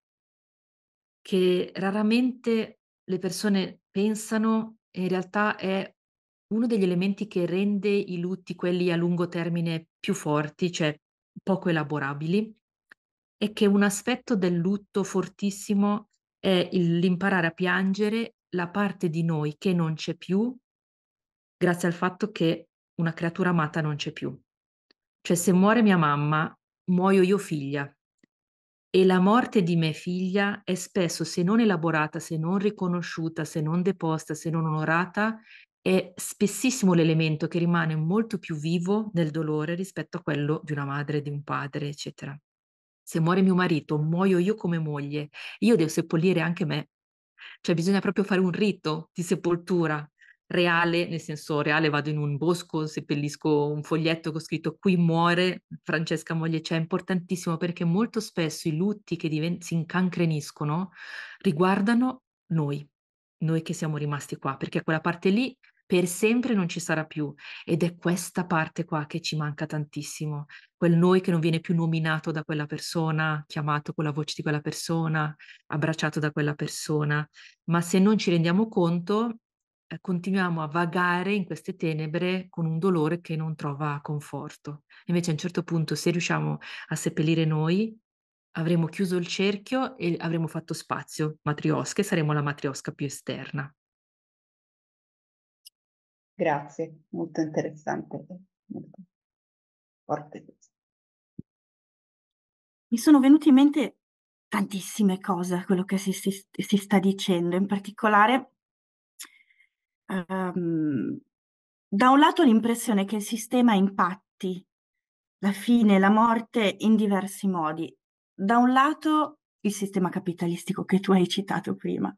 che raramente le persone pensano in realtà è uno degli elementi che rende i lutti, quelli a lungo termine, più forti, cioè poco elaborabili, è che un aspetto del lutto fortissimo è il- l'imparare a piangere la parte di noi che non c'è più, grazie al fatto che una creatura amata non c'è più. Cioè se muore mia mamma, muoio io figlia. E la morte di mia figlia è spesso, se non elaborata, se non riconosciuta, se non deposta, se non onorata, è spessissimo l'elemento che rimane molto più vivo nel dolore rispetto a quello di una madre, di un padre, eccetera. Se muore mio marito, muoio io come moglie, io devo seppellire anche me. Cioè bisogna proprio fare un rito di sepoltura reale, nel senso reale vado in un bosco, seppellisco un foglietto con scritto qui muore Francesca moglie c'è, è importantissimo perché molto spesso i lutti che diven- si incancreniscono riguardano noi, noi che siamo rimasti qua, perché quella parte lì per sempre non ci sarà più ed è questa parte qua che ci manca tantissimo, quel noi che non viene più nominato da quella persona, chiamato con la voce di quella persona, abbracciato da quella persona, ma se non ci rendiamo conto eh, continuiamo a vagare in queste tenebre con un dolore che non trova conforto. Invece a un certo punto se riusciamo a seppellire noi, avremo chiuso il cerchio e avremo fatto spazio matriosca e saremo la matriosca più esterna. Grazie, molto interessante, forte. Mi sono venute in mente tantissime cose quello che si, si, si, sta dicendo, in particolare um, da un lato l'impressione che il sistema impatti la fine, la morte in diversi modi. Da un lato il sistema capitalistico che tu hai citato prima.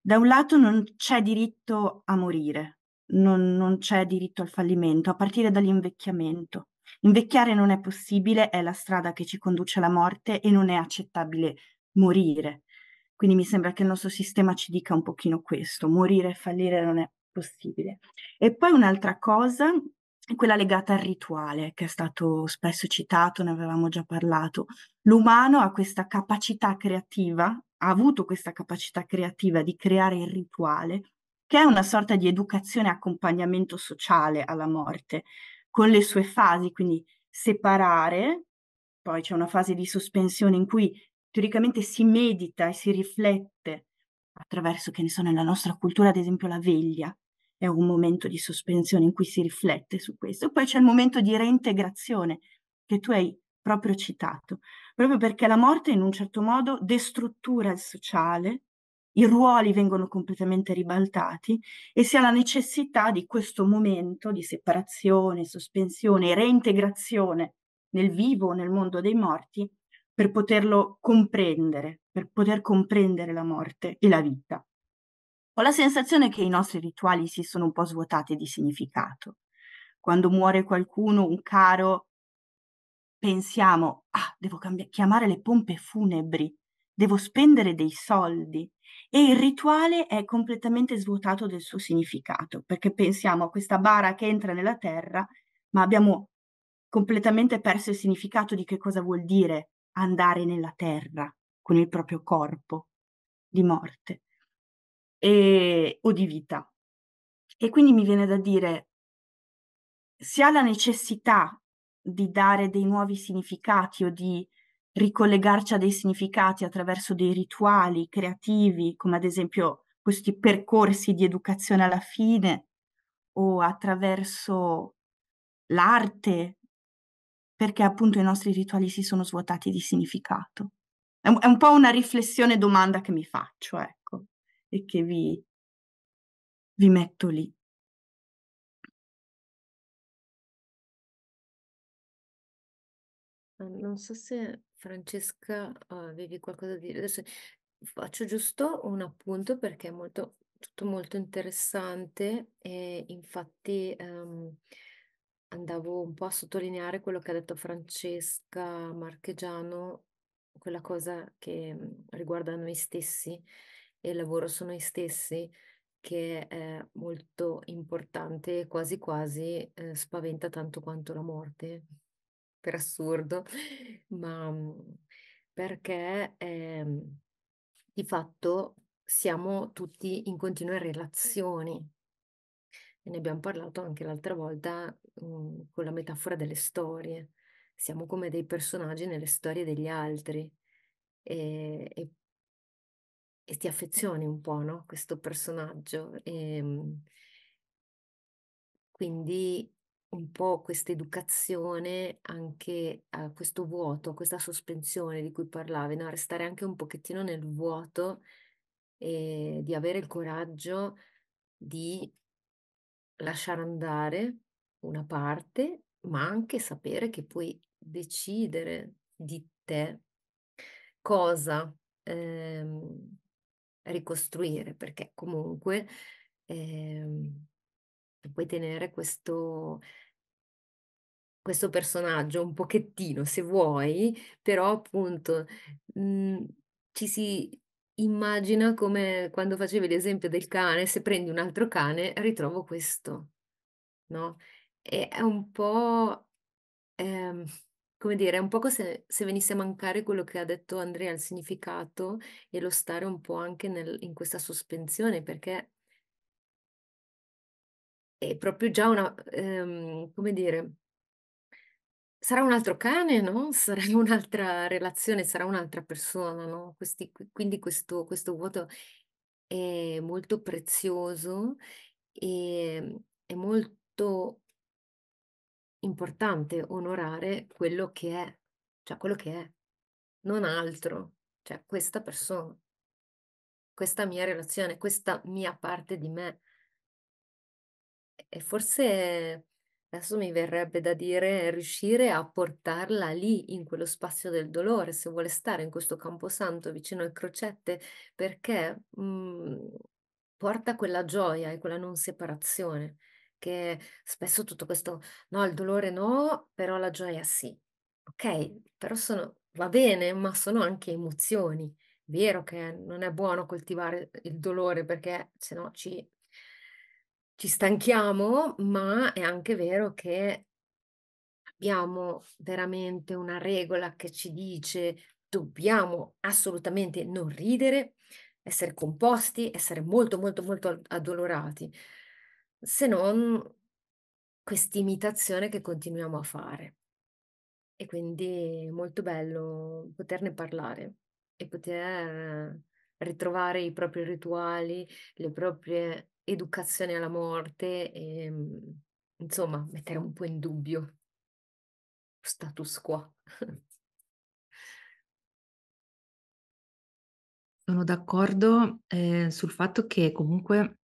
Da un lato non c'è diritto a morire, non, non c'è diritto al fallimento, a partire dall'invecchiamento. Invecchiare non è possibile, è la strada che ci conduce alla morte e non è accettabile morire. Quindi mi sembra che il nostro sistema ci dica un pochino questo, morire e fallire non è possibile. E poi un'altra cosa è quella legata al rituale, che è stato spesso citato, ne avevamo già parlato. L'umano ha questa capacità creativa, ha avuto questa capacità creativa di creare il rituale, che è una sorta di educazione e accompagnamento sociale alla morte, con le sue fasi, quindi separare, poi c'è una fase di sospensione in cui teoricamente si medita e si riflette attraverso, che ne so, nella nostra cultura, ad esempio, la veglia, è un momento di sospensione in cui si riflette su questo. Poi c'è il momento di reintegrazione che tu hai proprio citato, proprio perché la morte in un certo modo destruttura il sociale, i ruoli vengono completamente ribaltati e si ha la necessità di questo momento di separazione, sospensione, reintegrazione nel vivo, nel mondo dei morti, per poterlo comprendere, per poter comprendere la morte e la vita. Ho la sensazione che i nostri rituali si sono un po' svuotati di significato. Quando muore qualcuno, un caro, pensiamo, ah, devo cambi- chiamare le pompe funebri, devo spendere dei soldi. E il rituale è completamente svuotato del suo significato, perché pensiamo a questa bara che entra nella terra, ma abbiamo completamente perso il significato di che cosa vuol dire andare nella terra con il proprio corpo di morte e o di vita. E quindi mi viene da dire, si ha la necessità di dare dei nuovi significati o di ricollegarci a dei significati attraverso dei rituali creativi, come ad esempio questi percorsi di educazione alla fine o attraverso l'arte, perché appunto i nostri rituali si sono svuotati di significato. È un, po' una riflessione domanda che mi faccio. Eh e che vi, vi metto lì. Non so se Francesca eh, avevi qualcosa da dire. Adesso faccio giusto un appunto perché è molto, tutto molto interessante e infatti um, andavo un po' a sottolineare quello che ha detto Francesca Marchegiano, quella cosa che mm, riguarda noi stessi e il lavoro su noi stessi che è molto importante e quasi quasi eh, spaventa tanto quanto la morte, per assurdo, (laughs) ma mm, perché eh, di fatto siamo tutti in continue relazioni. E ne abbiamo parlato anche l'altra volta mh, mm, con la metafora delle storie. Siamo come dei personaggi nelle storie degli altri e, e e ti affezioni un po', no? Questo personaggio. E, ehm, quindi un po' questa educazione anche a questo vuoto, a questa sospensione di cui parlavi, no? restare anche un pochettino nel vuoto e di avere il coraggio di lasciare andare una parte, ma anche sapere che puoi decidere di te cosa ehm, ricostruire, perché comunque eh, puoi tenere questo, questo personaggio un pochettino, se vuoi, però appunto mh, mhmm, ci si immagina come quando facevi l'esempio del cane, se prendi un altro cane ritrovo questo, no? E è un po'... Ehm, come dire, è un po' se, se venisse a mancare quello che ha detto Andrea, il significato e lo stare un po' anche nel, in questa sospensione, perché è proprio già una, ehm, come dire, sarà un altro cane, no? (laughs) Sarà un'altra relazione, sarà un'altra persona, no? Questi, quindi questo, questo, vuoto è molto prezioso e è molto importante onorare quello che è, cioè quello che è, non altro, cioè questa persona, questa mia relazione, questa mia parte di me. E forse adesso mi verrebbe da dire riuscire a portarla lì, in quello spazio del dolore, se vuole stare in questo camposanto vicino alle crocette, perché mh, mhmm, porta quella gioia e quella non separazione che spesso tutto questo, no, il dolore no, però la gioia sì. Ok, però sono, va bene, ma sono anche emozioni. Vero che non è buono coltivare il dolore perché sennò ci, ci stanchiamo, ma è anche vero che abbiamo veramente una regola che ci dice dobbiamo assolutamente non ridere, essere composti, essere molto molto molto addolorati, se non questa imitazione che continuiamo a fare. E quindi è molto bello poterne parlare e poter ritrovare i propri rituali, le proprie educazioni alla morte e mhmm, insomma mettere un po' in dubbio lo status quo. (laughs) Sono d'accordo eh, sul fatto che comunque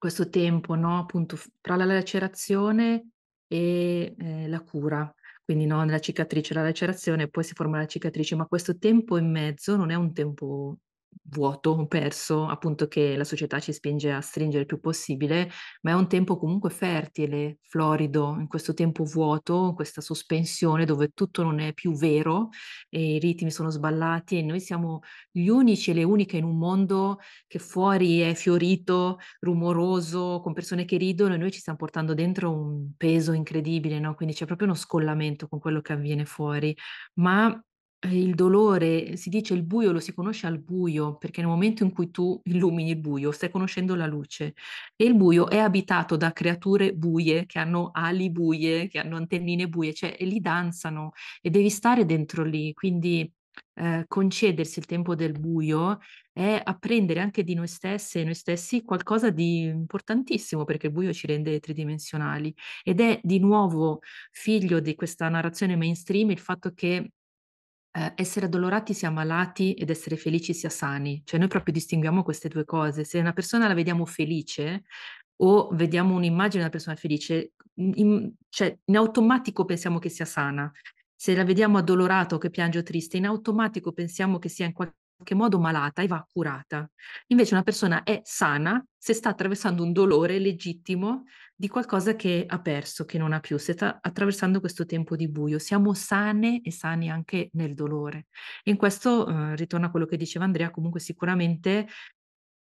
questo tempo, no, appunto, tra la lacerazione e eh, la cura, quindi no, nella cicatrice, la lacerazione, e poi si forma la cicatrice, ma questo tempo e mezzo non è un tempo vuoto, perso, appunto che la società ci spinge a stringere il più possibile, ma è un tempo comunque fertile, florido, in questo tempo vuoto, in questa sospensione dove tutto non è più vero e i ritmi sono sballati e noi siamo gli unici e le uniche in un mondo che fuori è fiorito, rumoroso, con persone che ridono e noi ci stiamo portando dentro un peso incredibile, no? Quindi c'è proprio uno scollamento con quello che avviene fuori, ma eh, il dolore, si dice il buio lo si conosce al buio, perché nel momento in cui tu illumini il buio stai conoscendo la luce e il buio è abitato da creature buie che hanno ali buie, che hanno antennine buie, cioè e lì danzano e devi stare dentro lì, quindi eh, concedersi il tempo del buio è apprendere anche di noi stesse e noi stessi qualcosa di importantissimo perché il buio ci rende tridimensionali ed è di nuovo figlio di questa narrazione mainstream il fatto che eh, essere addolorati sia malati ed essere felici sia sani. Cioè noi proprio distinguiamo queste due cose. Se una persona la vediamo felice o vediamo un'immagine di una persona felice, in, cioè, in automatico pensiamo che sia sana. Se la vediamo addolorata o che piange o triste, in automatico pensiamo che sia in qualche modo malata e va curata. Invece una persona è sana se sta attraversando un dolore legittimo di qualcosa che ha perso, che non ha più. Se sta attraversando questo tempo di buio, siamo sane e sani anche nel dolore. in questo eh, ritorna a quello che diceva Andrea, comunque sicuramente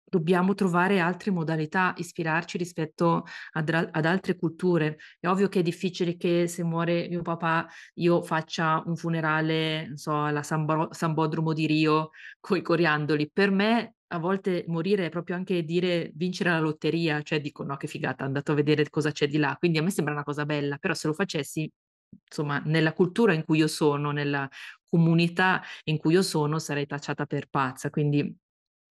dobbiamo trovare altre modalità, ispirarci rispetto ad, ad, altre culture. È ovvio che è difficile che se muore mio papà io faccia un funerale, non so, alla San, Bo- di Rio con i coriandoli. Per me a volte morire è proprio anche dire vincere la lotteria, cioè dico no che figata, andato a vedere cosa c'è di là, quindi a me sembra una cosa bella, però se lo facessi, insomma, nella cultura in cui io sono, nella comunità in cui io sono, sarei tacciata per pazza, quindi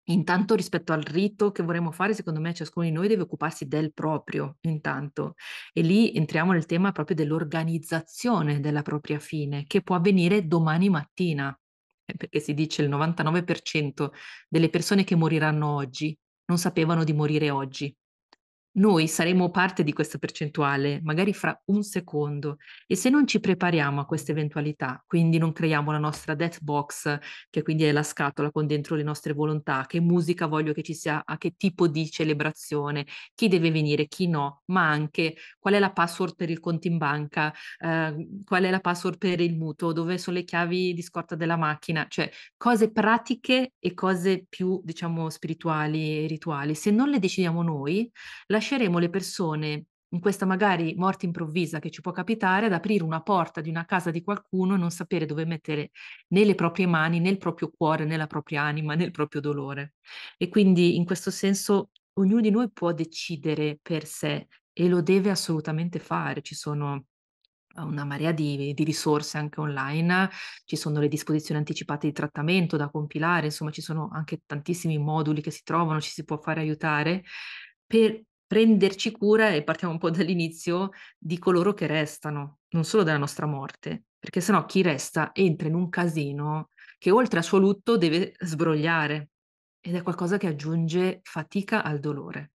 Intanto rispetto al rito che vorremmo fare, secondo me ciascuno di noi deve occuparsi del proprio, intanto. E lì entriamo nel tema proprio dell'organizzazione della propria fine, che può avvenire domani mattina perché si dice il 99% delle persone che moriranno oggi non sapevano di morire oggi. Noi saremo parte di questa percentuale, magari fra un secondo, e se non ci prepariamo a questa eventualità, quindi non creiamo la nostra death box, che quindi è la scatola con dentro le nostre volontà, che musica voglio che ci sia, a che tipo di celebrazione, chi deve venire, chi no, ma anche qual è la password per il conto in banca, eh, qual è la password per il mutuo, dove sono le chiavi di scorta della macchina, cioè cose pratiche e cose più, diciamo, spirituali e rituali. Se non le decidiamo noi, la lasceremo le persone in questa magari morte improvvisa che ci può capitare ad aprire una porta di una casa di qualcuno e non sapere dove mettere né le proprie mani, né il proprio cuore, né la propria anima, né il proprio dolore. E quindi in questo senso ognuno di noi può decidere per sé e lo deve assolutamente fare. Ci sono ah, una marea di, di, risorse anche online, ci sono le disposizioni anticipate di trattamento da compilare, insomma ci sono anche tantissimi moduli che si trovano, ci si può fare aiutare per prenderci cura e partiamo un po' dall'inizio di coloro che restano, non solo della nostra morte, perché sennò chi resta entra in un casino che oltre al suo lutto deve sbrogliare ed è qualcosa che aggiunge fatica al dolore.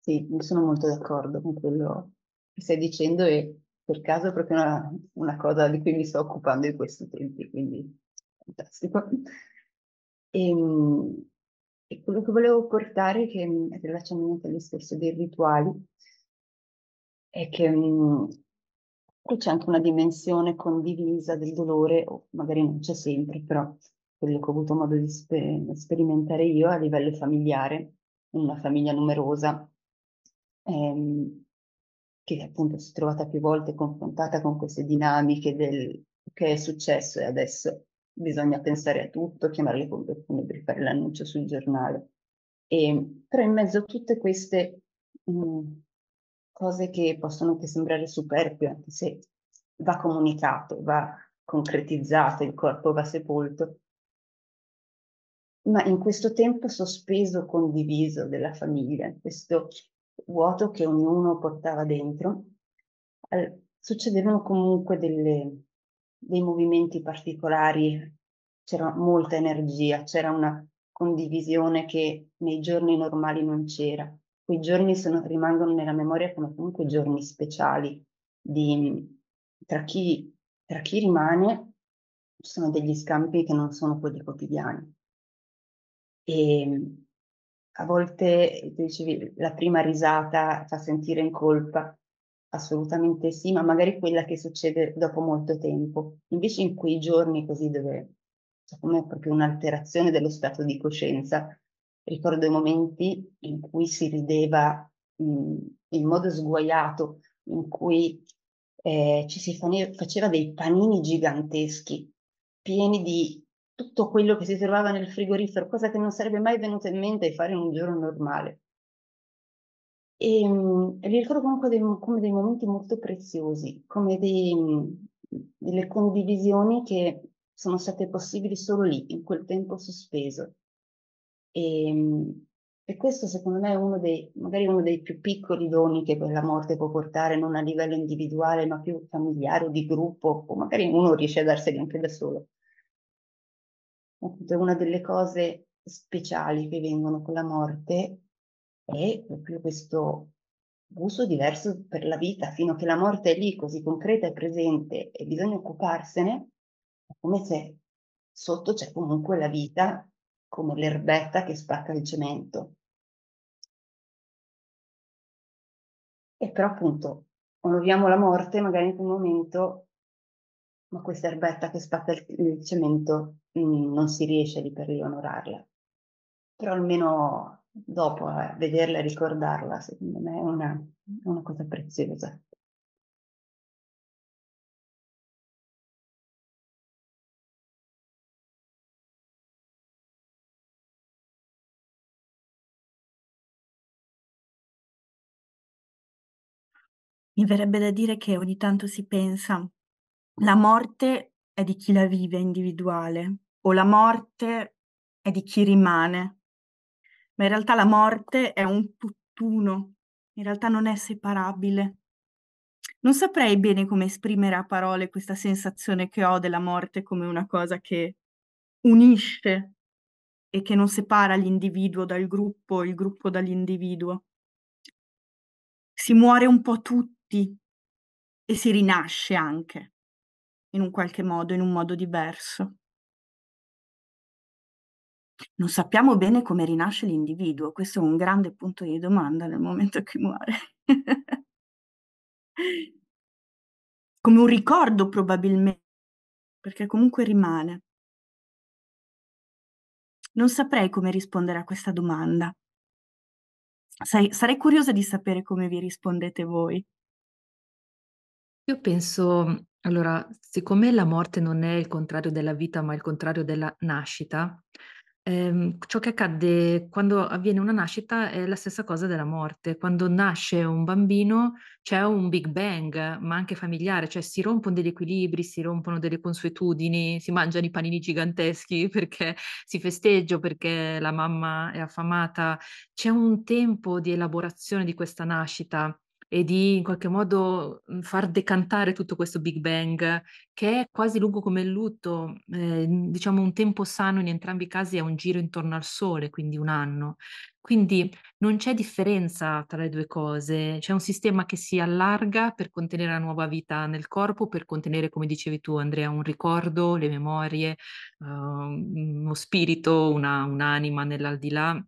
Sì, sono molto d'accordo con quello che stai dicendo e per caso è proprio una, una cosa di cui mi sto occupando in questi tempi, quindi fantastico. E, ehm, e quello che volevo portare, che mm, è rilasciamento al discorso dei rituali, è che mm, qui c'è anche una dimensione condivisa del dolore, o magari non c'è sempre, però quello che ho avuto modo di sper- sperimentare io a livello familiare, in una famiglia numerosa, ehm, che appunto si è trovata più volte confrontata con queste dinamiche del che è successo e adesso bisogna pensare a tutto, chiamare le compagnie fare l'annuncio sul giornale. E, però in mezzo a tutte queste mh, cose che possono anche sembrare superflue, anche se va comunicato, va concretizzato, il corpo va sepolto, ma in questo tempo sospeso, condiviso della famiglia, in questo vuoto che ognuno portava dentro, succedevano comunque delle, dei movimenti particolari, c'era molta energia, c'era una condivisione che nei giorni normali non c'era. Quei giorni sono, rimangono nella memoria come comunque giorni speciali di, tra, chi, tra chi rimane ci sono degli scampi che non sono quelli quotidiani. E ehm, a volte, dicevi, la prima risata fa sentire in colpa, Assolutamente sì, ma magari quella che succede dopo molto tempo. Invece in quei giorni così dove c'è come proprio un'alterazione dello stato di coscienza, ricordo i momenti in cui si rideva mh, mhmm, in modo sguaiato, in cui eh, ci si faceva dei panini giganteschi, pieni di tutto quello che si trovava nel frigorifero, cosa che non sarebbe mai venuta in mente di fare in un giorno normale. E ehm, li ricordo comunque dei, come dei momenti molto preziosi, come dei, delle condivisioni che sono state possibili solo lì, in quel tempo sospeso. E, ehm, e questo secondo me è uno dei, magari uno dei più piccoli doni che quella morte può portare, non a livello individuale, ma più familiare o di gruppo, o magari uno riesce a darseli anche da solo. Appunto, è una delle cose speciali che vengono con la morte è proprio questo gusto diverso per la vita, fino a che la morte è lì, così concreta e presente, e bisogna occuparsene, come se sotto c'è comunque la vita, come l'erbetta che spacca il cemento. E però appunto onoriamo la morte magari in quel momento, ma questa erbetta che spacca il cemento mh, mm, non si riesce lì per lì onorarla. Però almeno dopo eh, vederla e ricordarla, secondo me è una, una cosa preziosa. Mi verrebbe da dire che ogni tanto si pensa la morte è di chi la vive individuale o la morte è di chi rimane ma in realtà la morte è un tutt'uno, in realtà non è separabile. Non saprei bene come esprimere a parole questa sensazione che ho della morte come una cosa che unisce e che non separa l'individuo dal gruppo, il gruppo dall'individuo. Si muore un po' tutti e si rinasce anche, in un qualche modo, in un modo diverso. Non sappiamo bene come rinasce l'individuo, questo è un grande punto di domanda nel momento in cui muore. (laughs) come un ricordo probabilmente, perché comunque rimane. Non saprei come rispondere a questa domanda. Sai, sarei curiosa di sapere come vi rispondete voi. Io penso, allora, siccome la morte non è il contrario della vita, ma il contrario della nascita, eh, ciò che accade quando avviene una nascita è la stessa cosa della morte. Quando nasce un bambino c'è un big bang, ma anche familiare, cioè si rompono degli equilibri, si rompono delle consuetudini, si mangiano i panini giganteschi (laughs) perché si festeggia, perché la mamma è affamata. C'è un tempo di elaborazione di questa nascita e di in qualche modo mhmm, far decantare tutto questo Big Bang, che è quasi lungo come il lutto, eh, diciamo un tempo sano in entrambi i casi è un giro intorno al sole, quindi un anno. Quindi non c'è differenza tra le due cose, c'è un sistema che si allarga per contenere la nuova vita nel corpo, per contenere, come dicevi tu Andrea, un ricordo, le memorie, uh, uno spirito, una, un'anima nell'aldilà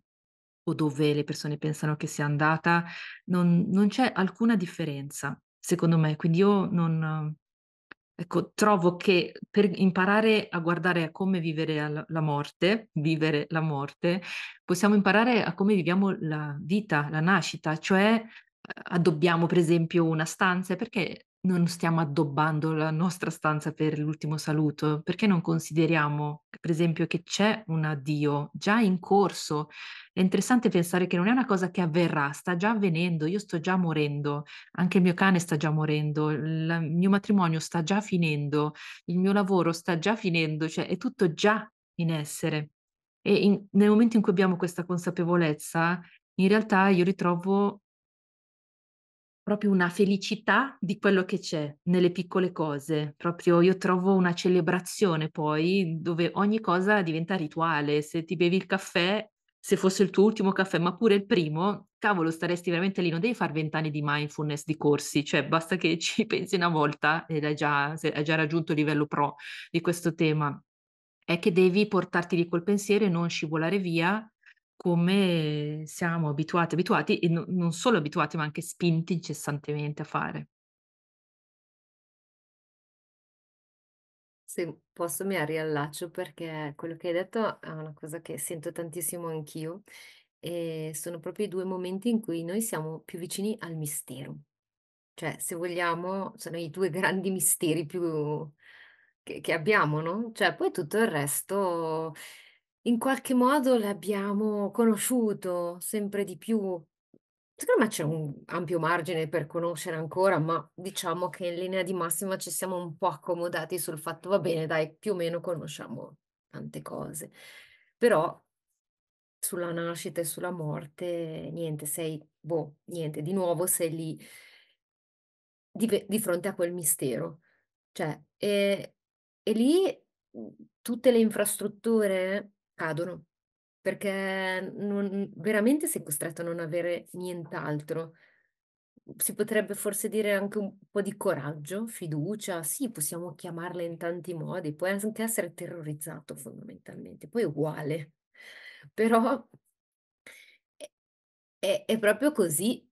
o dove le persone pensano che sia andata, non, non c'è alcuna differenza, secondo me. Quindi io non, Ecco, trovo che per imparare a guardare a come vivere la morte, vivere la morte, possiamo imparare a come viviamo la vita, la nascita, cioè eh, addobbiamo per esempio una stanza, perché non stiamo addobbando la nostra stanza per l'ultimo saluto? Perché non consideriamo, per esempio, che c'è un addio già in corso? È interessante pensare che non è una cosa che avverrà, sta già avvenendo, io sto già morendo, anche il mio cane sta già morendo, il mio matrimonio sta già finendo, il mio lavoro sta già finendo, cioè è tutto già in essere. E in, nel momento in cui abbiamo questa consapevolezza, in realtà io ritrovo proprio una felicità di quello che c'è nelle piccole cose. Proprio io trovo una celebrazione poi dove ogni cosa diventa rituale. Se ti bevi il caffè, se fosse il tuo ultimo caffè, ma pure il primo, cavolo, staresti veramente lì, non devi fare vent'anni di mindfulness di corsi, cioè basta che (laughs) ci pensi una volta ed hai già, hai già raggiunto il livello pro di questo tema. È che devi portarti di quel pensiero e non scivolare via come siamo abituati, abituati e no- non solo abituati, ma anche spinti incessantemente a fare. Se posso mi riallaccio perché quello che hai detto è una cosa che sento tantissimo anch'io e sono proprio i due momenti in cui noi siamo più vicini al mistero. Cioè, se vogliamo, sono i due (laughs) grandi misteri più che, che abbiamo, no? Cioè, poi tutto il resto in qualche modo l'abbiamo conosciuto sempre di più. Secondo me c'è un ampio margine per conoscere ancora, ma diciamo che in linea di massima ci siamo un po' accomodati sul fatto, va bene, dai, più o meno conosciamo tante cose. Però sulla nascita e sulla morte, niente, sei, boh, niente, di nuovo sei lì di, di fronte a quel mistero. Cioè, e, e lì mhmm, tutte le infrastrutture cadono, perché non, veramente sei costretto a non avere nient'altro. Si potrebbe forse dire anche un po' di coraggio, fiducia, sì, possiamo chiamarla in tanti modi, puoi anche essere terrorizzato fondamentalmente, poi è uguale, (laughs) però è, è proprio così,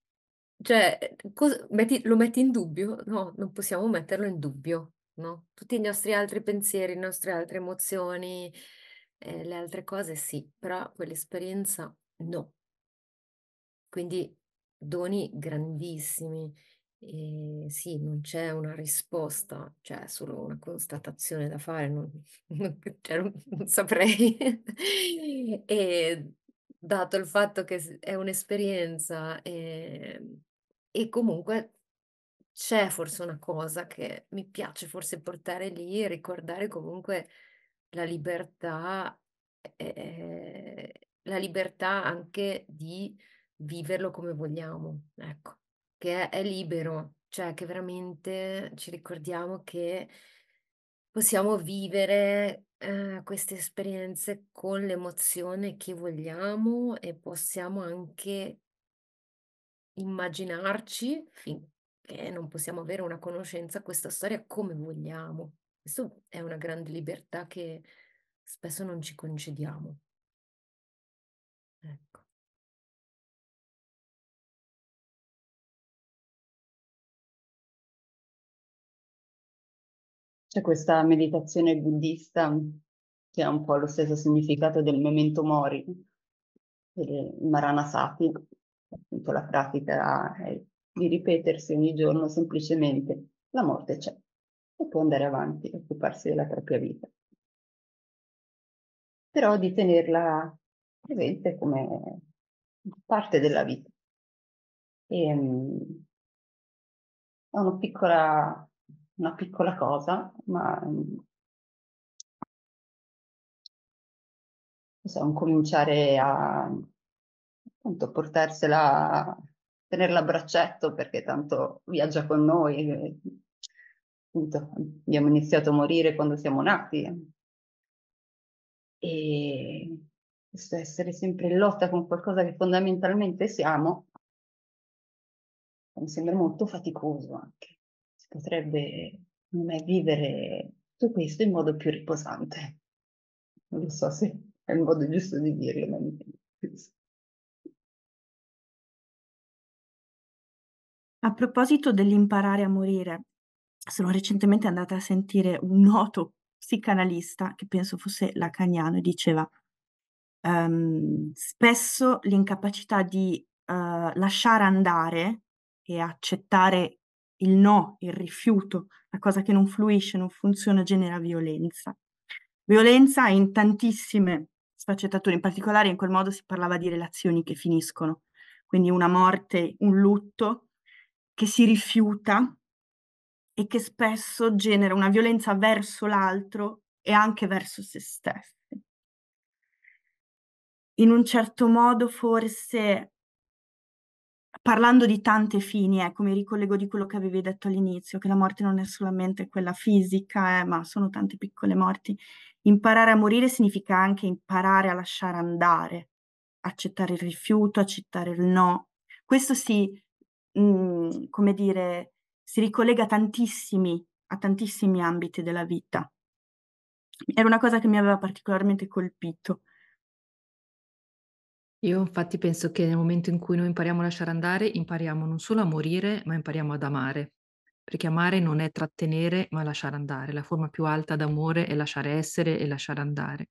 cioè eh, cos- metti, lo metti in dubbio? No, non possiamo metterlo in dubbio, no? Tutti i nostri altri pensieri, le nostre altre emozioni, eh, le altre cose sì, però quell'esperienza no. Quindi doni grandissimi, e sì, non c'è una risposta, c'è cioè solo una constatazione da fare, non, non, cioè, non, non saprei. (laughs) e dato il fatto che è un'esperienza e, ehm, e, comunque c'è forse una cosa che mi piace forse portare lì e ricordare comunque la libertà, eh, la libertà anche di viverlo come vogliamo, ecco, che è, è libero, cioè che veramente ci ricordiamo che possiamo vivere eh, queste esperienze con l'emozione che vogliamo e possiamo anche immaginarci finché non possiamo avere una conoscenza questa storia come vogliamo, questo è una grande libertà che spesso non ci concediamo. Ecco. C'è questa meditazione buddista che ha un po' lo stesso significato del memento mori, del Maranasati, appunto la pratica è di ripetersi ogni giorno semplicemente la morte c'è e può andare avanti e occuparsi della propria vita. Però di tenerla presente come parte della vita. E, um, è una piccola, una piccola cosa, ma um, so, un cominciare a appunto, portarsela, tenerla a braccetto perché tanto viaggia con noi, eh, appunto, abbiamo iniziato a morire quando siamo nati. E questo essere sempre in lotta con qualcosa che fondamentalmente siamo, mi sembra molto faticoso anche. Si potrebbe, secondo me, vivere tutto questo in modo più riposante. Non lo so se è il modo giusto di dirlo, ma mi penso. A proposito dell'imparare a morire, sono recentemente andata a sentire un noto psicanalista che penso fosse lacaniano e diceva um, spesso l'incapacità di uh, lasciare andare e accettare il no, il rifiuto, la cosa che non fluisce, non funziona, genera violenza. Violenza in tantissime sfaccettature, in particolare in quel modo si parlava di relazioni che finiscono, quindi una morte, un lutto che si rifiuta e che spesso genera una violenza verso l'altro e anche verso se stessi. In un certo modo forse parlando di tante fini, ecco, mi ricollego di quello che avevi detto all'inizio, che la morte non è solamente quella fisica, eh, ma sono tante piccole morti. Imparare a morire significa anche imparare a lasciare andare, accettare il rifiuto, accettare il no. Questo si, mh, mm, come dire, si ricollega tantissimi, a tantissimi ambiti della vita. Era una cosa che mi aveva particolarmente colpito. Io infatti penso che nel momento in cui noi impariamo a lasciare andare, impariamo non solo a morire, ma impariamo ad amare. Perché amare non è trattenere, ma lasciare andare. La forma più alta d'amore è lasciare essere e lasciare andare.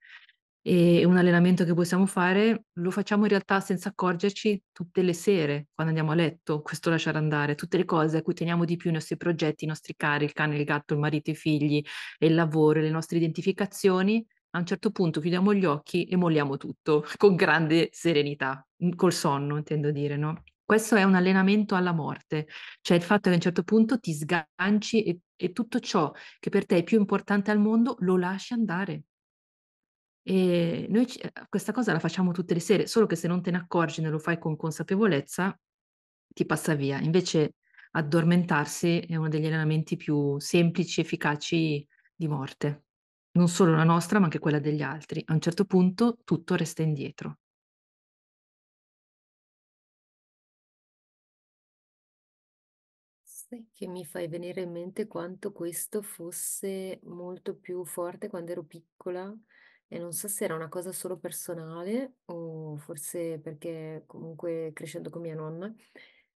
E un allenamento che possiamo fare lo facciamo in realtà senza accorgerci tutte le sere quando andiamo a letto, questo lasciare andare, tutte le cose a cui teniamo di più, i nostri progetti, i nostri cari, il cane, il gatto, il marito, i figli, il lavoro, le nostre identificazioni, a un certo punto chiudiamo gli occhi e molliamo tutto (laughs) con grande serenità, mhmm, col sonno intendo dire, no? Questo è un allenamento alla morte, cioè il fatto che a un certo punto ti sganci e, e tutto ciò che per te è più importante al mondo lo lasci andare, e noi ci- eh, questa cosa la facciamo tutte le sere, solo che se non te ne accorgi, ne lo fai con consapevolezza, ti passa via. Invece addormentarsi è uno degli allenamenti più semplici, efficaci di morte. Non solo la nostra, ma anche quella degli altri. A un certo punto tutto resta indietro. Sai che mi fai venire in mente quanto questo fosse molto più forte quando ero piccola e non so se era una cosa solo personale o forse perché comunque crescendo con mia nonna,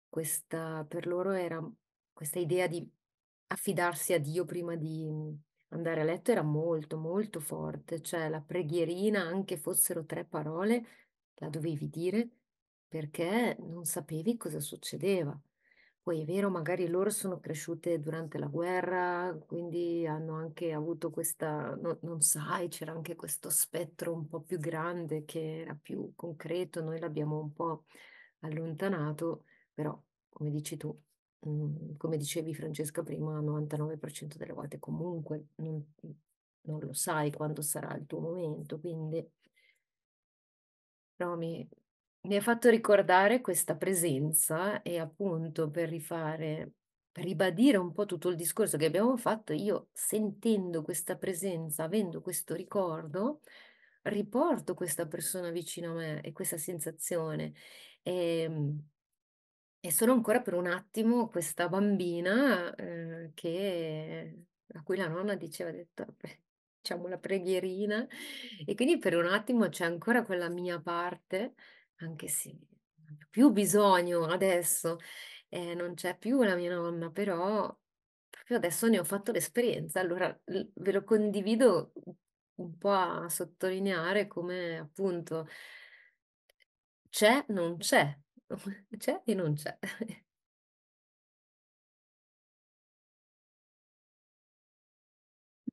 questa per loro era questa idea di affidarsi a Dio prima di andare a letto era molto molto forte, cioè la preghierina, anche fossero tre parole, la dovevi dire perché non sapevi cosa succedeva. Poi è vero, magari loro sono cresciute durante la guerra, quindi hanno anche avuto questa, no- non sai, c'era anche questo spettro un po' più grande che era più concreto, noi l'abbiamo un po' allontanato, però come dici tu, mh, mhmm, come dicevi Francesca prima, il 99% delle volte comunque non, non lo sai quando sarà il tuo momento, quindi però mi ha fatto ricordare questa presenza e appunto per rifare per ribadire un po' tutto il discorso che abbiamo fatto, io sentendo questa presenza, avendo questo ricordo, riporto questa persona vicino a me e questa sensazione. E, ehm, e sono ancora per un attimo questa bambina eh, che, a cui la nonna diceva, detto, diciamo la preghierina, e quindi per un attimo c'è ancora quella mia parte anche se non ho più bisogno adesso, eh, non c'è più la mia nonna, però proprio adesso ne ho fatto l'esperienza, allora ve lo condivido un po' a sottolineare come appunto c'è, non c'è, (laughs) c'è e non c'è.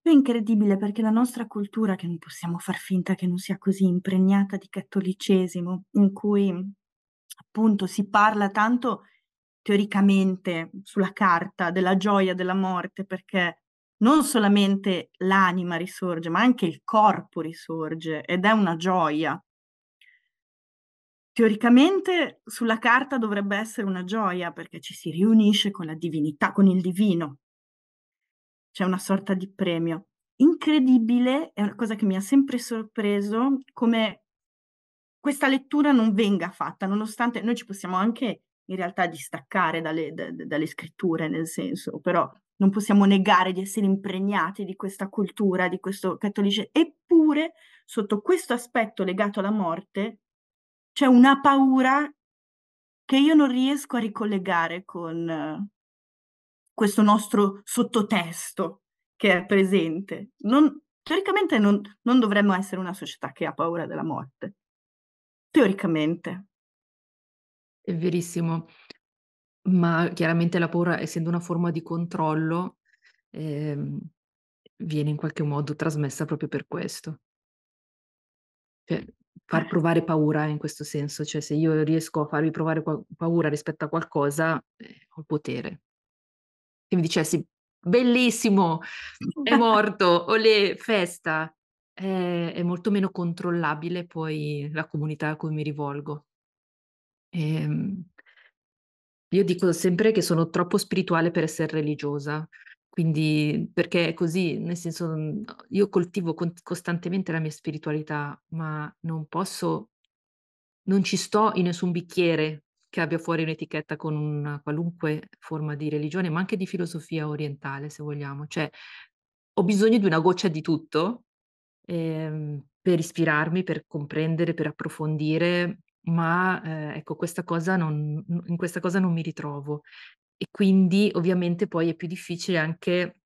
È incredibile perché la nostra cultura, che non possiamo far finta che non sia così impregnata di cattolicesimo, in cui appunto si parla tanto teoricamente sulla carta della gioia della morte, perché non solamente l'anima risorge, ma anche il corpo risorge ed è una gioia. Teoricamente sulla carta dovrebbe essere una gioia perché ci si riunisce con la divinità, con il divino, c'è una sorta di premio. Incredibile, è una cosa che mi ha sempre sorpreso, come questa lettura non venga fatta, nonostante noi ci possiamo anche in realtà distaccare dalle, d- dalle scritture, nel senso, però non possiamo negare di essere impregnati di questa cultura, di questo cattolicesimo. Eppure, sotto questo aspetto legato alla morte, c'è una paura che io non riesco a ricollegare con, eh, questo nostro sottotesto che è presente. Non, teoricamente non, non dovremmo essere una società che ha paura della morte. Teoricamente. È verissimo. Ma chiaramente la paura, essendo una forma di controllo, eh, viene in qualche modo trasmessa proprio per questo. Cioè, far eh. provare paura in questo senso, cioè se io riesco a farvi provare qual- paura rispetto a qualcosa, eh, ho il potere che mi dicessi bellissimo, è (laughs) morto, olè, festa, è, eh, è, molto meno controllabile poi la comunità a cui mi rivolgo. E, ehm, io dico sempre che sono troppo spirituale per essere religiosa, quindi perché è così, nel senso mhmm, io coltivo con, costantemente la mia spiritualità, ma non posso, non ci sto in nessun bicchiere che abbia fuori un'etichetta con una qualunque forma di religione, ma anche di filosofia orientale, se vogliamo. Cioè, ho bisogno di una goccia di tutto ehm, per ispirarmi, per comprendere, per approfondire, ma eh, ecco, questa cosa non, in questa cosa non mi ritrovo. E quindi ovviamente poi è più difficile anche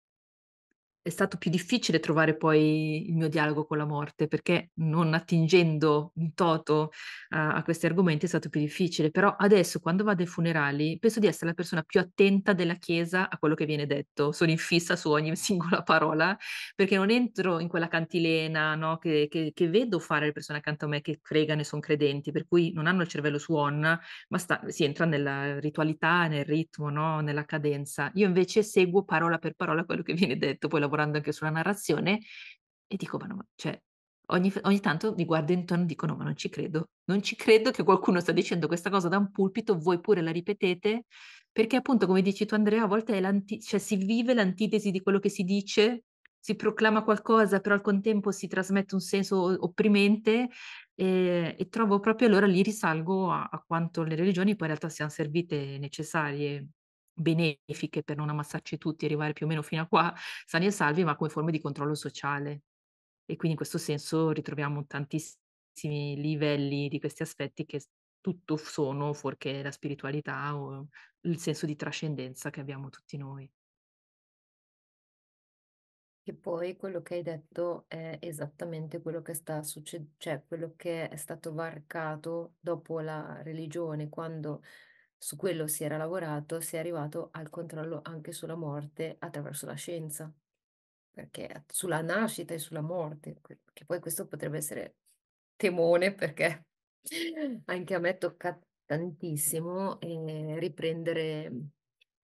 è stato più difficile trovare poi il mio dialogo con la morte, perché non attingendo in toto a, a questi argomenti è stato più difficile. Però adesso, quando vado ai funerali, penso di essere la persona più attenta della Chiesa a quello che viene detto. Sono in fissa su ogni (laughs) singola parola, perché non entro in quella cantilena no, che, che, che, vedo fare le persone accanto a me che pregano e sono credenti, per cui non hanno il cervello su on, ma sta, si entra nella ritualità, nel ritmo, no, nella cadenza. Io invece seguo parola per parola quello che viene detto, poi la lavorando anche sulla narrazione, e dico, ma no, cioè, ogni, ogni, tanto mi guardo intorno e dico, no, ma non ci credo, non ci credo che qualcuno sta dicendo questa cosa da un pulpito, voi pure la ripetete, perché appunto, come dici tu Andrea, a volte è cioè, si vive l'antitesi di quello che si dice, si proclama qualcosa, però al contempo si trasmette un senso opprimente e, eh, e trovo proprio allora lì risalgo a, a, quanto le religioni poi in realtà siano servite necessarie benefiche per non ammassarci tutti, arrivare più o meno fino a qua, sani e salvi, ma come forme di controllo sociale. E quindi in questo senso ritroviamo tantissimi livelli di questi aspetti che tutto sono fuorché la spiritualità o il senso di trascendenza che abbiamo tutti noi. E poi quello che hai detto è esattamente quello che sta succedendo, cioè quello che è stato varcato dopo la religione, quando su quello si era lavorato, si è arrivato al controllo anche sulla morte attraverso la scienza, perché sulla nascita e sulla morte, che poi questo potrebbe essere temone perché (laughs) anche a me tocca tantissimo eh, riprendere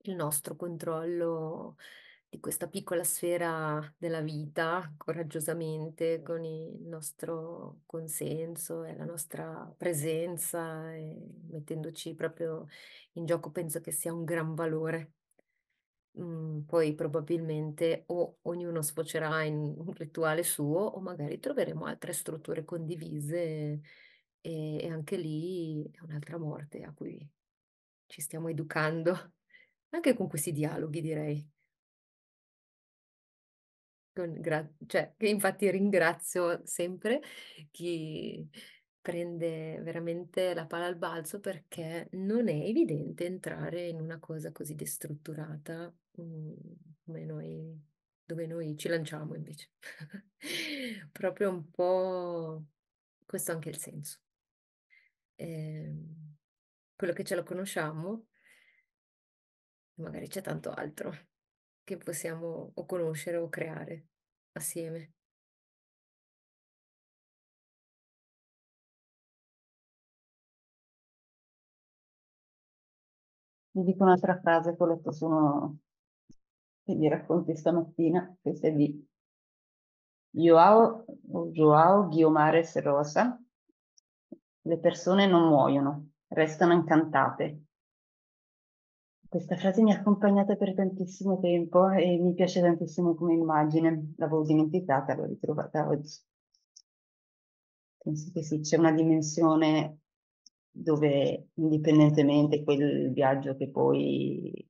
il nostro controllo di questa piccola sfera della vita coraggiosamente con il nostro consenso e la nostra presenza e mettendoci proprio in gioco penso che sia un gran valore. Mm, poi probabilmente o ognuno sfocerà in un rituale suo o magari troveremo altre strutture condivise e, e anche lì è un'altra morte a cui ci stiamo educando, anche con questi dialoghi direi. Gra- cioè, infatti ringrazio sempre chi prende veramente la pala al balzo perché non è evidente entrare in una cosa così destrutturata mm, come noi, dove noi ci lanciamo invece. (laughs) Proprio un po' questo anche il senso. Eh, quello che ce lo conosciamo, magari c'è tanto altro che possiamo o conoscere o creare assieme. Mi dico un'altra frase che ho letto su uno che mi racconti stamattina, questa è di Joao, Joao Guiomare Rosa. Le persone non muoiono, restano incantate, questa frase mi ha accompagnata per tantissimo tempo e mi piace tantissimo come immagine. L'avevo dimenticata, l'ho ritrovata oggi. Penso che sì, c'è una dimensione dove indipendentemente quel viaggio che poi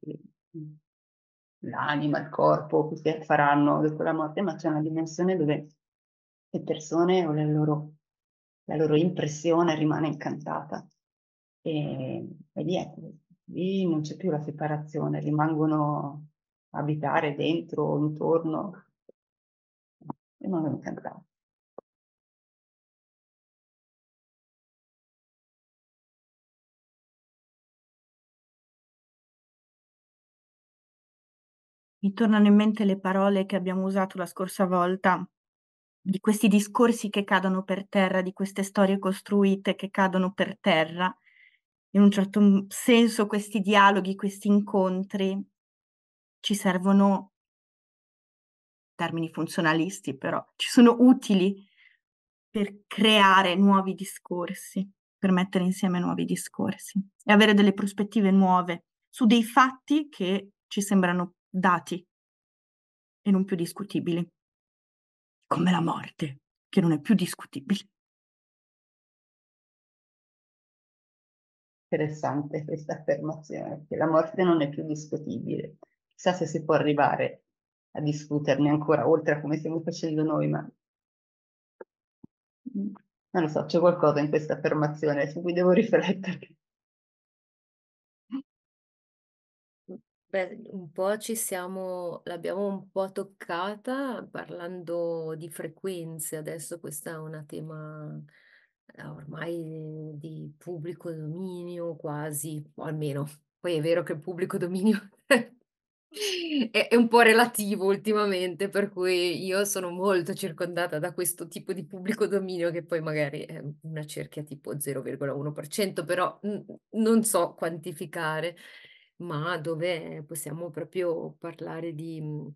l'anima, il corpo faranno dopo la morte, ma c'è una dimensione dove le persone o la loro, la loro impressione rimane incantata. E, e lì è lì non c'è più la separazione, rimangono a abitare dentro, intorno. Rimangono incantati. mi tornano in mente le parole che abbiamo usato la scorsa volta, di questi discorsi che cadono per terra, di queste storie costruite che cadono per terra in un certo senso questi dialoghi, questi incontri ci servono, termini funzionalisti però, ci sono utili per creare nuovi discorsi, per mettere insieme nuovi discorsi e avere delle prospettive nuove su dei fatti che ci sembrano dati e non più discutibili, come la morte, che non è più discutibile. Interessante questa affermazione, che la morte non è più discutibile. Chissà se si può arrivare a discuterne ancora oltre a come stiamo facendo noi, ma mm, non lo so, c'è qualcosa in questa affermazione su cui devo (laughs) riflettere. Beh, un po' ci siamo, l'abbiamo un po' toccata parlando di frequenze, adesso questo è un tema eh, ormai di pubblico dominio quasi, o almeno. Poi è vero che il pubblico dominio (laughs) è, è un po' relativo ultimamente, per cui io sono molto circondata da questo tipo di pubblico dominio che poi magari è ehm, una cerchia tipo 0,1%, però n- non so quantificare, ma dove possiamo proprio parlare di, mhmm,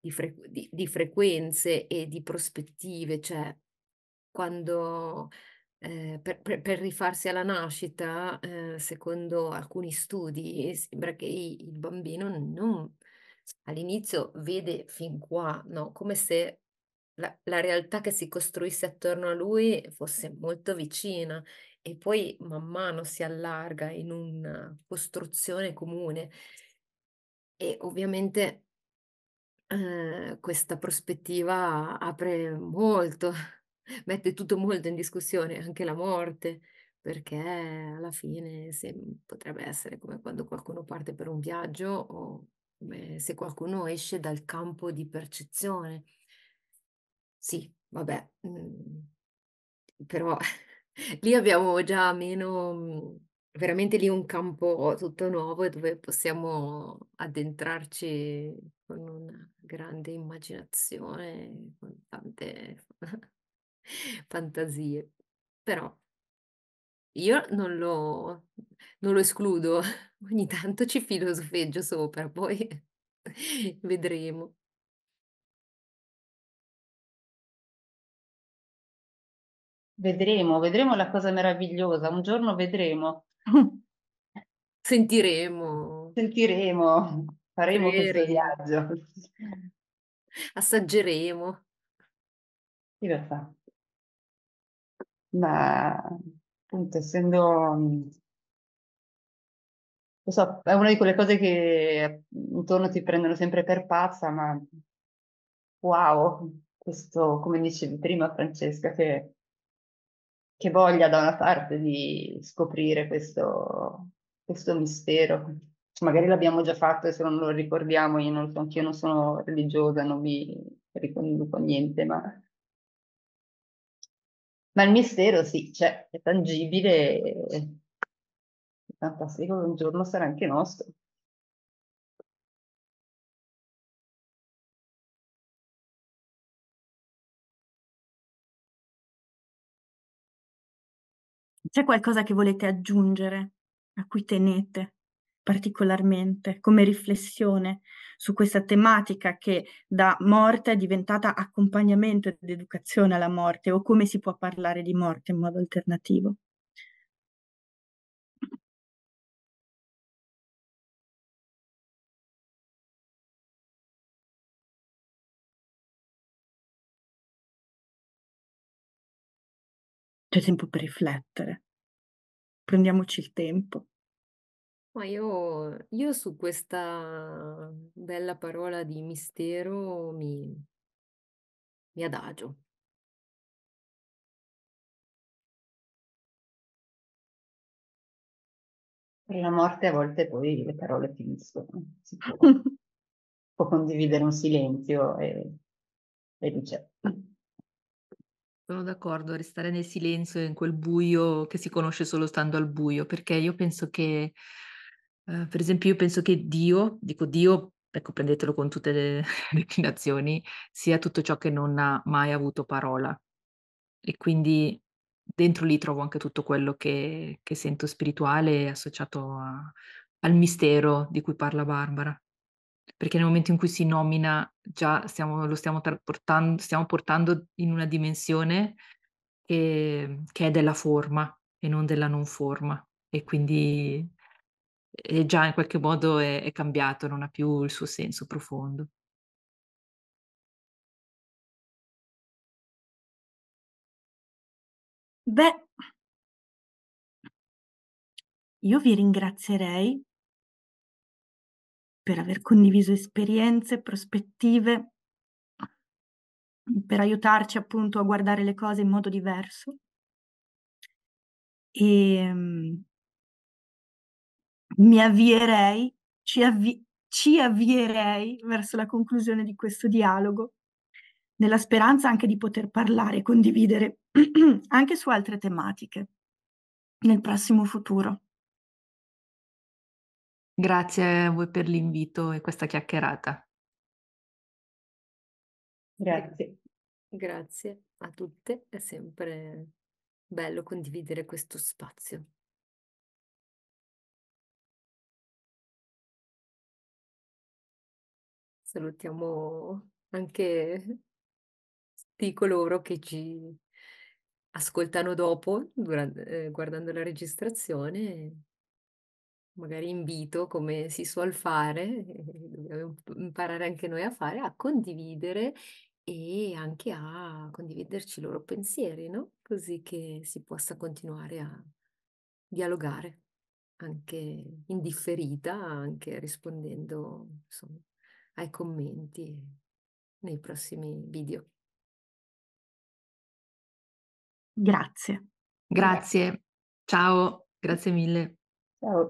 di, fre- di, di frequenze e di prospettive, cioè quando eh, per, per, per, rifarsi alla nascita, eh, secondo alcuni studi, sembra che il bambino non, all'inizio vede fin qua, no? come se la, la, realtà che si costruisse attorno a lui fosse molto vicina e poi man mano si allarga in una costruzione comune. E ovviamente eh, questa prospettiva apre molto mette tutto molto in discussione, anche la morte, perché alla fine se, potrebbe essere come quando qualcuno parte per un viaggio o beh, se qualcuno esce dal campo di percezione. Sì, vabbè, mh, mhmm, però (laughs) lì abbiamo già meno, mhmm, veramente lì un campo tutto nuovo dove possiamo addentrarci con una grande immaginazione, con tante (laughs) Fantasie. Però io non lo, non lo escludo, (laughs) ogni tanto ci filosofeggio sopra, poi (laughs) vedremo. Vedremo, vedremo la cosa meravigliosa, un giorno vedremo. Sentiremo. Sentiremo, faremo Vedere. questo viaggio. Assaggeremo. Chi lo sa? ma appunto essendo lo so, è una di quelle cose che intorno ti prendono sempre per pazza, ma wow, questo, come dicevi prima Francesca, che, che voglia da una parte di scoprire questo, questo mistero. Cioè, magari l'abbiamo già fatto e se non lo ricordiamo, io non lo so, anch'io non sono religiosa, non vi riconduco a niente, ma ma il mistero sì, c'è, cioè, è tangibile, è fantastico, un giorno sarà anche nostro. C'è qualcosa che volete aggiungere, a cui tenete particolarmente, come riflessione su questa tematica che da morte è diventata accompagnamento ed educazione alla morte o come si può parlare di morte in modo alternativo. C'è tempo per riflettere. Prendiamoci il tempo. Ma io, io su questa bella parola di mistero mi, mi adagio. Per la morte a volte poi le parole finiscono. Si può, (laughs) può condividere un silenzio e, e dice. Sono d'accordo, a restare nel silenzio e in quel buio che si conosce solo stando al buio, perché io penso che Uh, per esempio, io penso che Dio, dico Dio, ecco, prendetelo con tutte le declinazioni, (laughs) sia tutto ciò che non ha mai avuto parola. E quindi dentro lì trovo anche tutto quello che, che sento spirituale associato a, al mistero di cui parla Barbara. Perché nel momento in cui si nomina, già stiamo, lo stiamo, tra- portando, stiamo portando in una dimensione che, che è della forma e non della non forma. E quindi e già in qualche modo è, è cambiato, non ha più il suo senso profondo. Beh, io vi ringrazierei per aver condiviso esperienze, prospettive, per aiutarci appunto a guardare le cose in modo diverso. E ehm, mi avvierei, ci, avvi- ci avvierei verso la conclusione di questo dialogo, nella speranza anche di poter parlare e condividere (clears throat) anche su altre tematiche nel prossimo futuro. Grazie a voi per l'invito e questa chiacchierata. Grazie. Grazie a tutte, è sempre bello condividere questo spazio. Salutiamo anche tutti coloro che ci ascoltano dopo, durante, eh, guardando la registrazione. Magari invito, come si suol fare, eh, dobbiamo imparare anche noi a fare, a condividere e anche a condividerci i loro pensieri, no? Così che si possa continuare a dialogare anche indifferita, anche rispondendo insomma, ai commenti nei prossimi video. Grazie. Grazie. Ciao, grazie mille. Ciao.